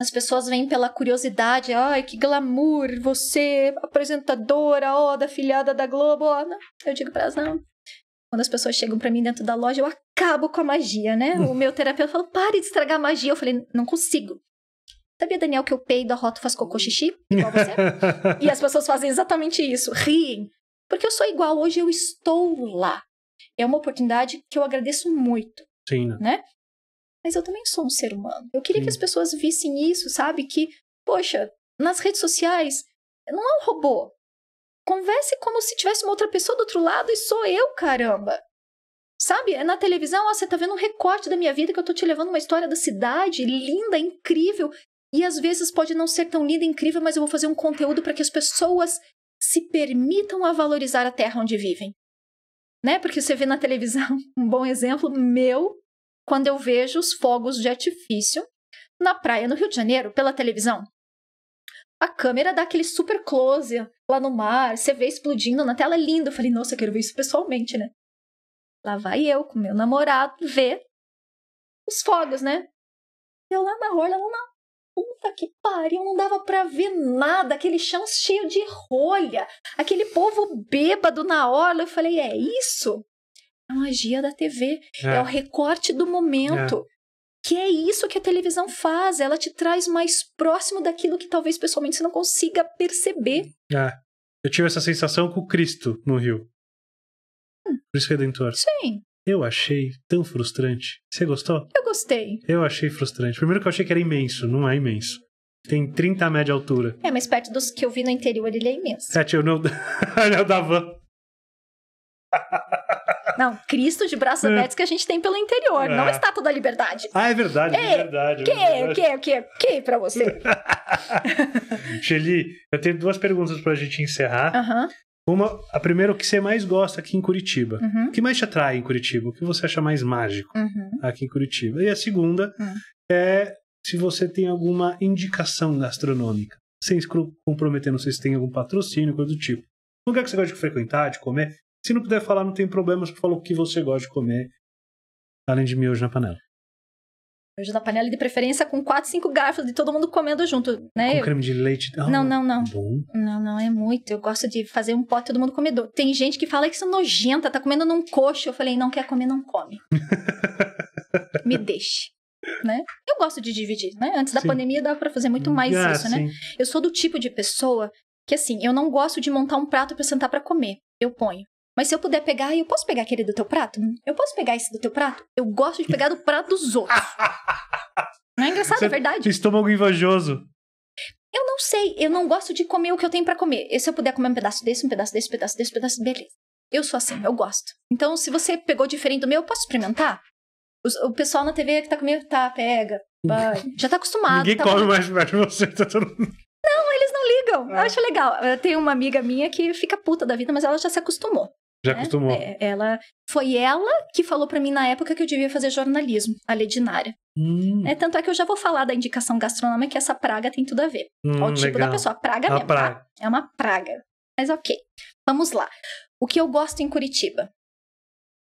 as pessoas vêm pela curiosidade, ai, que glamour, você, apresentadora, ó, da filhada da Globo, ó. Eu digo pra elas, não. Quando as pessoas chegam para mim dentro da loja, eu acabo com a magia, né? O meu terapeuta falou, pare de estragar a magia. Eu falei, não consigo. Sabia, Daniel, que eu peido, arroto, faço cocô, hum. xixi? Igual você? e as pessoas fazem exatamente isso, riem. Porque eu sou igual, hoje eu estou lá. É uma oportunidade que eu agradeço muito. Sim. Né? Mas eu também sou um ser humano. Eu queria Sim. que as pessoas vissem isso, sabe? Que, poxa, nas redes sociais, não é um robô. Converse como se tivesse uma outra pessoa do outro lado e sou eu, caramba. Sabe? É Na televisão, ó, você tá vendo um recorte da minha vida que eu tô te levando uma história da cidade linda, incrível, e às vezes pode não ser tão linda e incrível, mas eu vou fazer um conteúdo para que as pessoas se permitam a valorizar a terra onde vivem. Né? Porque você vê na televisão, um bom exemplo meu, quando eu vejo os fogos de artifício na praia no Rio de Janeiro, pela televisão. A câmera dá aquele super close lá no mar, você vê explodindo na tela, é lindo. Eu falei, nossa, eu quero ver isso pessoalmente, né? Lá vai eu com meu namorado ver os fogos, né? Eu lá na rola lá puta que pariu, não dava pra ver nada, aquele chão cheio de rolha, aquele povo bêbado na orla. Eu falei, é isso? É a magia da TV, é, é o recorte do momento. É. Que é isso que a televisão faz, ela te traz mais próximo daquilo que talvez pessoalmente você não consiga perceber. É. Eu tive essa sensação com o Cristo no Rio. Hum. Cristo Redentor. Sim. Eu achei tão frustrante. Você gostou? Eu gostei. Eu achei frustrante. Primeiro que eu achei que era imenso, não é imenso. Tem 30 média altura. É, mas perto dos que eu vi no interior ele é imenso. É, tio, não. é o da van. Não, Cristo de braços é. abertos que a gente tem pelo interior, é. não Estátua da Liberdade. Ah, é verdade, é, é verdade. Que, é o que, que, que pra você. Shelly, eu tenho duas perguntas pra gente encerrar. Aham. Uma, a primeira, o que você mais gosta aqui em Curitiba? Uhum. O que mais te atrai em Curitiba? O que você acha mais mágico uhum. aqui em Curitiba? E a segunda uhum. é se você tem alguma indicação gastronômica, sem se comprometer, não sei se tem algum patrocínio, coisa do tipo. O lugar que você gosta de frequentar, de comer. Se não puder falar, não tem problema, só fala o que você gosta de comer, além de miojo na panela. Hoje a panela de preferência com quatro, cinco garfos de todo mundo comendo junto, né? Com creme de leite. Ah, não, não, não. Bom. Não, não, é muito. Eu gosto de fazer um pote todo mundo comedor. Tem gente que fala que isso é nojenta, tá comendo num coxo. Eu falei, não quer comer, não come. Me deixe. Né? Eu gosto de dividir, né? Antes da sim. pandemia dava para fazer muito mais ah, isso, né? sim. né? Eu sou do tipo de pessoa que assim, eu não gosto de montar um prato para sentar para comer. Eu ponho. Mas se eu puder pegar, eu posso pegar aquele do teu prato? Eu posso pegar esse do teu prato? Eu gosto de pegar do prato dos outros. não é engraçado, Você, é verdade. Estômago invejoso. Eu não sei, eu não gosto de comer o que eu tenho para comer. E se eu puder comer um pedaço desse, um pedaço desse, um pedaço desse, um pedaço, beleza. Eu sou assim, eu gosto. Então, se você pegou diferente do meu, eu posso experimentar? O, o pessoal na TV que tá comigo, tá, pega, vai. Já tá acostumado. Ninguém tá come bom. mais, de você, tá todo mundo... Não, eles não ligam. É. Eu ah. acho legal. Eu tenho uma amiga minha que fica puta da vida, mas ela já se acostumou. Já né? acostumou. É, ela foi ela que falou para mim na época que eu devia fazer jornalismo, a Ledinária. Hum. É, tanto é que eu já vou falar da indicação gastronômica que essa praga tem tudo a ver. Hum, Olha o tipo legal. da pessoa, praga é uma mesmo, tá? praga. Tá? É uma praga. Mas ok, vamos lá. O que eu gosto em Curitiba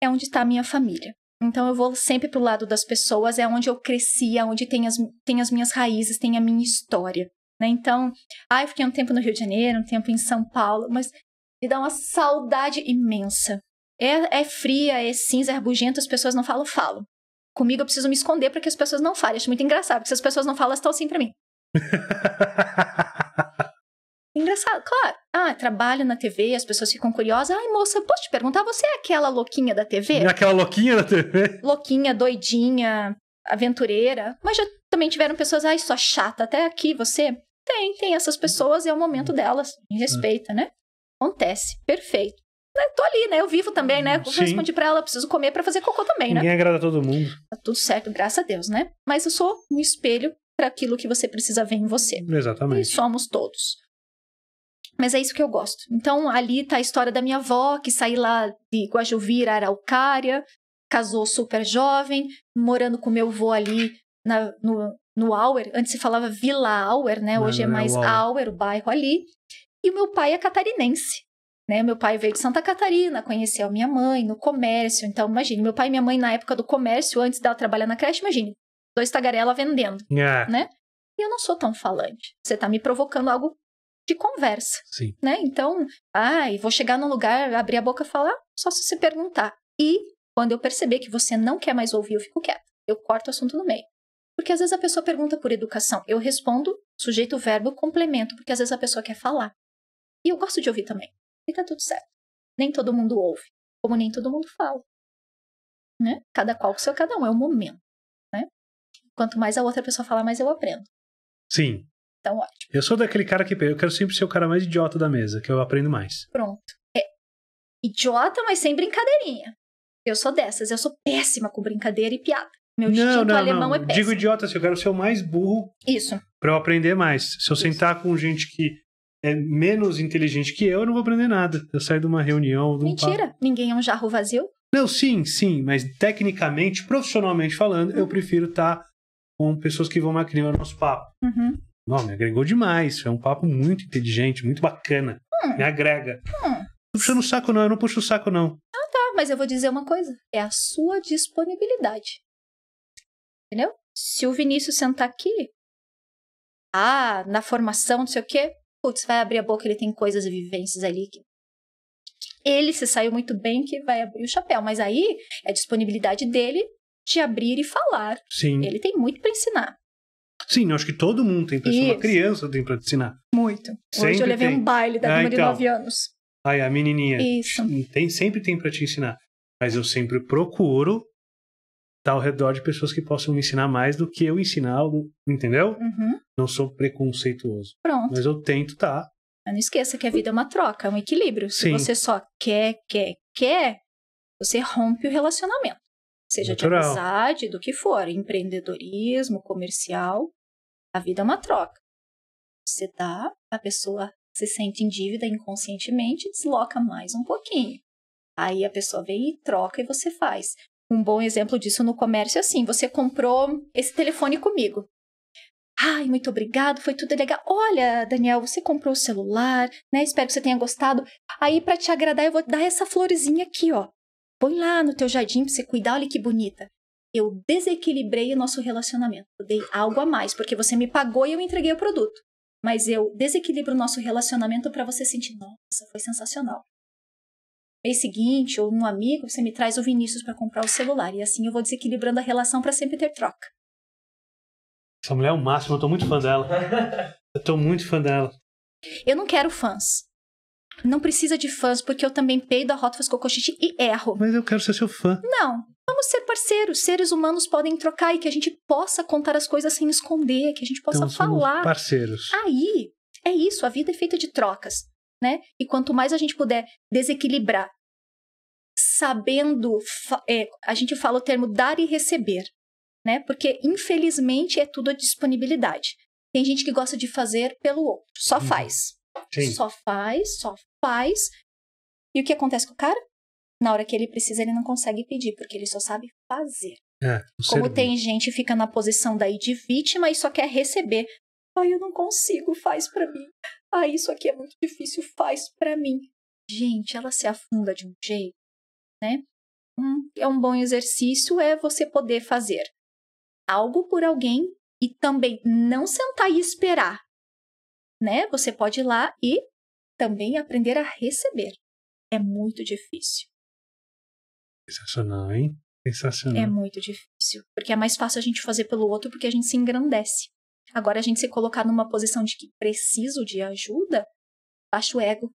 é onde está a minha família. Então eu vou sempre pro lado das pessoas, é onde eu cresci, é onde tem as, tem as minhas raízes, tem a minha história. Né? Então, ah, eu fiquei um tempo no Rio de Janeiro, um tempo em São Paulo, mas e dá uma saudade imensa. É, é fria, é cinza, é rabugento, as pessoas não falam, falam. Comigo eu preciso me esconder para que as pessoas não falem. Acho muito engraçado, porque se as pessoas não falam, elas estão assim pra mim. engraçado, claro. Ah, trabalho na TV, as pessoas ficam curiosas. Ai, moça, posso te perguntar, você é aquela louquinha da TV? É aquela louquinha da TV? Louquinha, doidinha, aventureira. Mas já também tiveram pessoas, ai, sou chata, até aqui você. Tem, tem essas uhum. pessoas e é o momento uhum. delas. Me respeita, né? Acontece. Perfeito. Né, tô ali, né? Eu vivo também, né? Eu respondi pra ela, preciso comer para fazer cocô também, né? Ninguém agrada todo mundo. Tá tudo certo, graças a Deus, né? Mas eu sou um espelho para aquilo que você precisa ver em você. Exatamente. E somos todos. Mas é isso que eu gosto. Então, ali tá a história da minha avó, que saiu lá de Guajuvira, Araucária, casou super jovem, morando com meu avô ali na, no, no Auer. Antes se falava Vila Auer, né? Hoje não, é mais é Auer. Auer, o bairro ali. E o meu pai é catarinense. Né? Meu pai veio de Santa Catarina, conheceu a minha mãe no comércio. Então, imagine, meu pai e minha mãe na época do comércio, antes dela trabalhar na creche, imagine, dois tagarela vendendo, é. né? E eu não sou tão falante. Você está me provocando algo de conversa, Sim. né? Então, ai, vou chegar num lugar, abrir a boca e falar, só se você perguntar. E quando eu perceber que você não quer mais ouvir, eu fico quieta. Eu corto o assunto no meio. Porque às vezes a pessoa pergunta por educação. Eu respondo sujeito, verbo, complemento, porque às vezes a pessoa quer falar. E eu gosto de ouvir também. E tá tudo certo. Nem todo mundo ouve, como nem todo mundo fala. Né? Cada qual com seu cada um, é o momento. Né? Quanto mais a outra pessoa fala, mais eu aprendo. Sim. Então, ótimo. Eu sou daquele cara que eu quero sempre ser o cara mais idiota da mesa, que eu aprendo mais. Pronto. É idiota, mas sem brincadeirinha. Eu sou dessas, eu sou péssima com brincadeira e piada. Meu não, instinto não, alemão não. é péssimo. Digo idiota, assim, eu quero ser o mais burro. Isso. Pra eu aprender mais. Se eu Isso. sentar com gente que é menos inteligente que eu, eu não vou aprender nada. Eu saio de uma reunião. De um Mentira, papo. ninguém é um jarro vazio? Não, sim, sim, mas tecnicamente, profissionalmente falando, eu prefiro estar tá com pessoas que vão macrinar o nosso papo. Uhum. Não, me agregou demais. É um papo muito inteligente, muito bacana. Hum. Me agrega. Hum. Não puxa no saco, não, eu não puxo o saco, não. Ah, tá, mas eu vou dizer uma coisa: é a sua disponibilidade. Entendeu? Se o Vinícius sentar aqui, ah, na formação, não sei o quê, putz, vai abrir a boca, ele tem coisas e vivências ali que ele se saiu muito bem que vai abrir o chapéu, mas aí é a disponibilidade dele de abrir e falar. Sim. Ele tem muito para ensinar. Sim, eu acho que todo mundo tem para ensinar. Uma criança tem para ensinar. Muito. Sempre Hoje eu levei tem. um baile da ah, menina então. de 9 anos. Ai, a menininha. Isso. Tem, sempre tem para te ensinar. Mas eu sempre procuro estar tá ao redor de pessoas que possam me ensinar mais do que eu ensinar algo, entendeu? Uhum. Não sou preconceituoso. Pronto. Mas eu tento tá. Mas não esqueça que a vida é uma troca, é um equilíbrio. Sim. Se você só quer, quer, quer, você rompe o relacionamento. Seja Natural. de amizade, do que for, empreendedorismo, comercial, a vida é uma troca. Você dá, tá, a pessoa se sente em dívida inconscientemente, desloca mais um pouquinho. Aí a pessoa vem e troca e você faz. Um bom exemplo disso no comércio é assim: você comprou esse telefone comigo. Ai, muito obrigado, foi tudo legal. Olha, Daniel, você comprou o celular, né? Espero que você tenha gostado. Aí, para te agradar, eu vou dar essa florzinha aqui, ó. Põe lá no teu jardim pra você cuidar, olha que bonita. Eu desequilibrei o nosso relacionamento. Eu dei algo a mais, porque você me pagou e eu entreguei o produto. Mas eu desequilibro o nosso relacionamento para você sentir, nossa, foi sensacional mês seguinte ou num amigo, você me traz o Vinícius para comprar o celular. E assim eu vou desequilibrando a relação para sempre ter troca. Essa mulher é o máximo, eu tô muito fã dela. Eu tô muito fã dela. Eu não quero fãs. Não precisa de fãs, porque eu também peido a rota faz cocochite e erro. Mas eu quero ser seu fã. Não. Vamos ser parceiros. Seres humanos podem trocar e que a gente possa contar as coisas sem esconder, que a gente possa então, falar. Parceiros. Aí, é isso. A vida é feita de trocas né? E quanto mais a gente puder desequilibrar, sabendo, é, a gente fala o termo dar e receber, né? Porque infelizmente é tudo a disponibilidade. Tem gente que gosta de fazer pelo outro, só uhum. faz. Sim. Só faz, só faz. E o que acontece com o cara? Na hora que ele precisa, ele não consegue pedir, porque ele só sabe fazer. É, Como tem bem. gente que fica na posição daí de vítima e só quer receber. Ai, eu não consigo, faz para mim ah, isso aqui é muito difícil, faz para mim. Gente, ela se afunda de um jeito, né? Um, é um bom exercício é você poder fazer algo por alguém e também não sentar e esperar, né? Você pode ir lá e também aprender a receber. É muito difícil. Sensacional, hein? É Sensacional. É muito difícil, porque é mais fácil a gente fazer pelo outro porque a gente se engrandece. Agora, a gente se colocar numa posição de que preciso de ajuda, baixa o ego.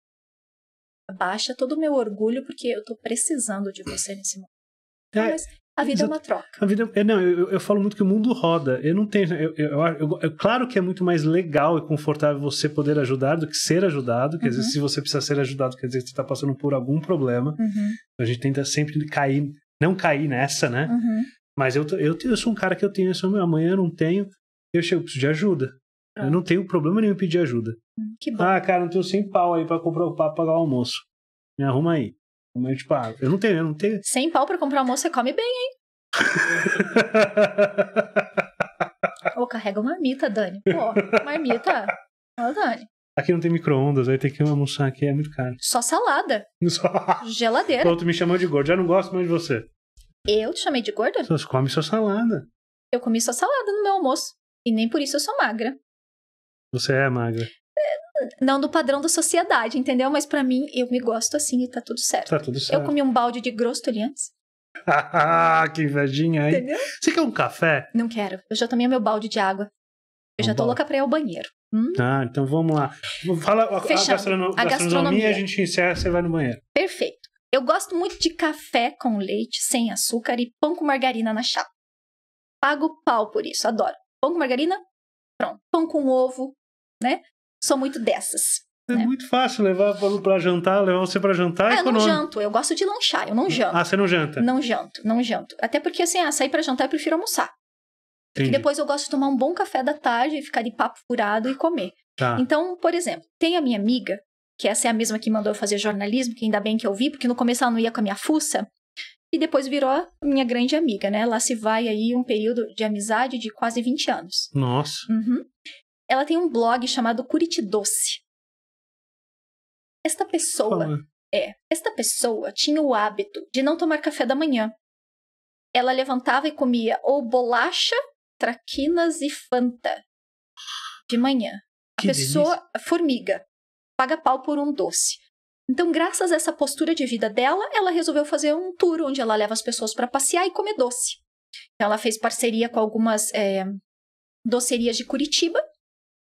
Baixa todo o meu orgulho, porque eu tô precisando de você nesse momento. Então, é, Mas a vida é uma troca. A vida, é, não, eu, eu, falo muito que o mundo roda. Eu não tenho. Eu, eu, eu, claro que é muito mais legal e confortável você poder ajudar do que ser ajudado. Quer uhum. dizer, se você precisa ser ajudado, quer dizer que você está passando por algum problema. Uhum. A gente tenta sempre cair, não cair nessa, né? Uhum. Mas eu, eu, eu sou um cara que eu tenho isso, minha mãe eu não tenho eu chego, preciso de ajuda. Eu não tenho problema nenhum em pedir ajuda. Hum, que bom. Ah, cara, não tenho 100 pau aí pra comprar o papo pagar o almoço. Me arruma aí. Como eu te pago? Eu não tenho, eu não tenho. 100 pau pra comprar almoço, você come bem, hein? Ou carrega uma mita, Dani. Pô, marmita. Ó, Dani. Aqui não tem micro-ondas, aí tem que almoçar aqui, é muito caro. Só salada. Só... Geladeira. Pronto, me chamou de gordo. Já não gosto mais de você. Eu te chamei de gordo? Você come sua salada. Eu comi só salada no meu almoço. E nem por isso eu sou magra. Você é magra. Não do padrão da sociedade, entendeu? Mas para mim, eu me gosto assim e tá tudo certo. Tá tudo certo. Eu comi um balde de grosso ali antes. Ah, que invejinha aí. Entendeu? Você quer um café? Não quero. Eu já tomei meu balde de água. Eu então já tô louca pra ir ao banheiro. Hum? Ah, então vamos lá. Fala Fechando. a, gastrono a gastronomia, e a gente encerra, você vai no banheiro. Perfeito. Eu gosto muito de café com leite, sem açúcar e pão com margarina na chapa. Pago pau por isso, adoro. Pão com margarina? Pronto. Pão com ovo, né? Sou muito dessas. É né? muito fácil levar para jantar, levar você para jantar. Ah, é eu não janto, eu gosto de lanchar, eu não hum, janto. Ah, você não janta? Não janto, não janto. Até porque, assim, ah, sair para jantar eu prefiro almoçar. Porque depois eu gosto de tomar um bom café da tarde e ficar de papo furado e comer. Tá. Então, por exemplo, tem a minha amiga, que essa é a mesma que mandou eu fazer jornalismo, que ainda bem que eu vi, porque no começo ela não ia com a minha fuça e depois virou minha grande amiga, né? Lá se vai aí um período de amizade de quase 20 anos. Nossa. Uhum. Ela tem um blog chamado Curiti Doce. Esta pessoa. Fala. É. Esta pessoa tinha o hábito de não tomar café da manhã. Ela levantava e comia ou bolacha, traquinas e fanta de manhã. A que pessoa, delícia. formiga, paga pau por um doce. Então, graças a essa postura de vida dela, ela resolveu fazer um tour onde ela leva as pessoas para passear e comer doce. ela fez parceria com algumas é, docerias de Curitiba.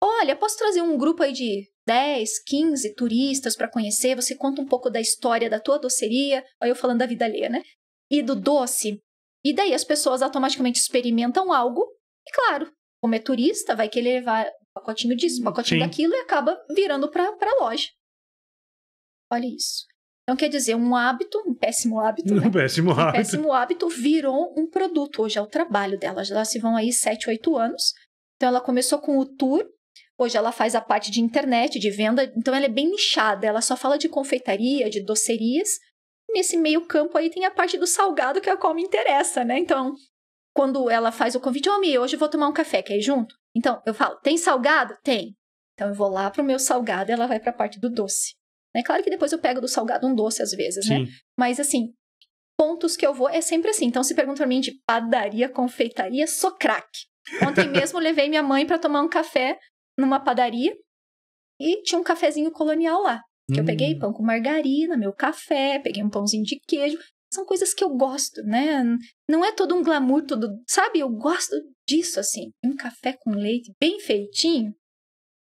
Olha, posso trazer um grupo aí de 10, 15 turistas para conhecer? Você conta um pouco da história da tua doceria. Olha, eu falando da vida alheia, né? E do doce. E daí as pessoas automaticamente experimentam algo. E claro, como é turista, vai querer levar um pacotinho disso, um hum, pacotinho Sim. daquilo e acaba virando para a loja. Olha isso. Então, quer dizer, um hábito, um péssimo hábito. Né? Um péssimo hábito. Um péssimo hábito virou um produto. Hoje é o trabalho dela. Já se vão aí 7, 8 anos. Então, ela começou com o tour. Hoje ela faz a parte de internet, de venda. Então, ela é bem nichada. Ela só fala de confeitaria, de docerias. Nesse meio campo aí tem a parte do salgado, que é a qual me interessa, né? Então, quando ela faz o convite, homem, hoje eu vou tomar um café, quer ir junto? Então, eu falo, tem salgado? Tem. Então, eu vou lá pro meu salgado ela vai pra parte do doce. Né? Claro que depois eu pego do salgado um doce às vezes, né, Sim. né? Mas assim, pontos que eu vou é sempre assim. Então, se perguntam pra mim de padaria, confeitaria, sou craque. Ontem mesmo levei minha mãe para tomar um café numa padaria e tinha um cafezinho colonial lá. Que hum. eu peguei hum. pão com margarina, meu café, peguei um pãozinho de queijo. São coisas que eu gosto, né? Não é todo um glamour, todo, sabe? Eu gosto disso, assim. Um café com leite bem feitinho,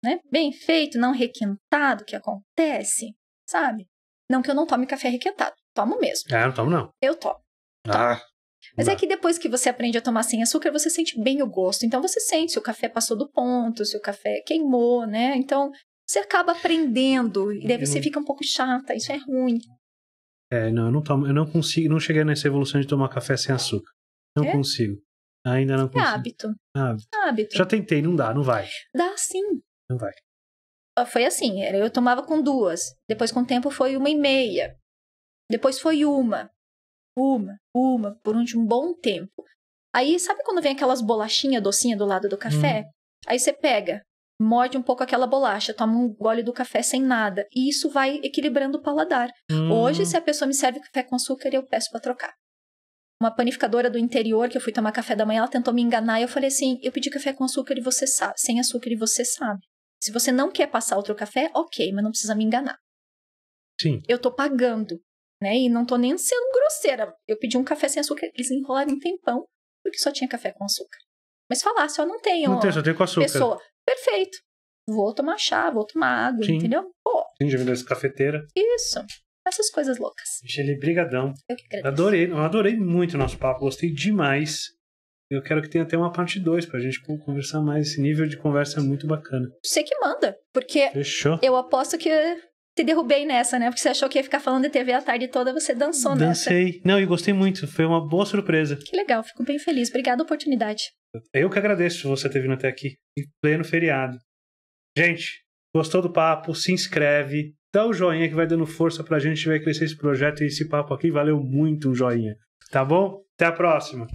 né, bem feito, não requentado que acontece, sabe? Não que eu não tome café requentado, tomo mesmo. É, não tomo não. Eu tomo. tomo. Tá. Ah. Mas não. é que depois que você aprende a tomar sem açúcar, você sente bem o gosto. Então você sente se o café passou do ponto, se o café queimou, né? Então você acaba aprendendo e deve você não... fica um pouco chata, isso é ruim. É, não, eu não tomo, eu não consigo, não cheguei nessa evolução de tomar café sem açúcar. Não é? consigo. Ainda não é consigo. É hábito. hábito. Hábito. Já tentei, não dá, não vai. Dá sim não vai. Foi assim, eu tomava com duas. Depois, com o tempo, foi uma e meia. Depois foi uma. Uma, uma, por um, um bom tempo. Aí, sabe quando vem aquelas bolachinhas docinhas do lado do café? Hum. Aí você pega, morde um pouco aquela bolacha, toma um gole do café sem nada. E isso vai equilibrando o paladar. Hum. Hoje, se a pessoa me serve café com açúcar, eu peço para trocar. Uma panificadora do interior, que eu fui tomar café da manhã, ela tentou me enganar e eu falei assim: eu pedi café com açúcar e você sabe, sem açúcar e você sabe. Se você não quer passar outro café, ok, mas não precisa me enganar. Sim. Eu tô pagando, né? E não tô nem sendo grosseira. Eu pedi um café sem açúcar, eles enrolaram um tempão, porque só tinha café com açúcar. Mas falasse, ó, não tenho, Não tem, só tem com açúcar. Pessoa, perfeito. Vou tomar chá, vou tomar água, Sim. entendeu? Pô. Sim, já vendeu cafeteira. Isso. Essas coisas loucas. Michele, brigadão. Eu que agradeço. Adorei, eu adorei muito o nosso papo, gostei demais. Eu quero que tenha até uma parte 2 pra gente conversar mais. Esse nível de conversa é muito bacana. Você que manda, porque Fechou. eu aposto que te derrubei nessa, né? Porque você achou que ia ficar falando de TV a tarde toda, você dançou Dancei. nessa. Dancei. Não, e gostei muito. Foi uma boa surpresa. Que legal, fico bem feliz. Obrigada a oportunidade. Eu que agradeço você ter vindo até aqui, em pleno feriado. Gente, gostou do papo? Se inscreve, dá o joinha que vai dando força pra gente, vai crescer esse projeto e esse papo aqui. Valeu muito um joinha. Tá bom? Até a próxima.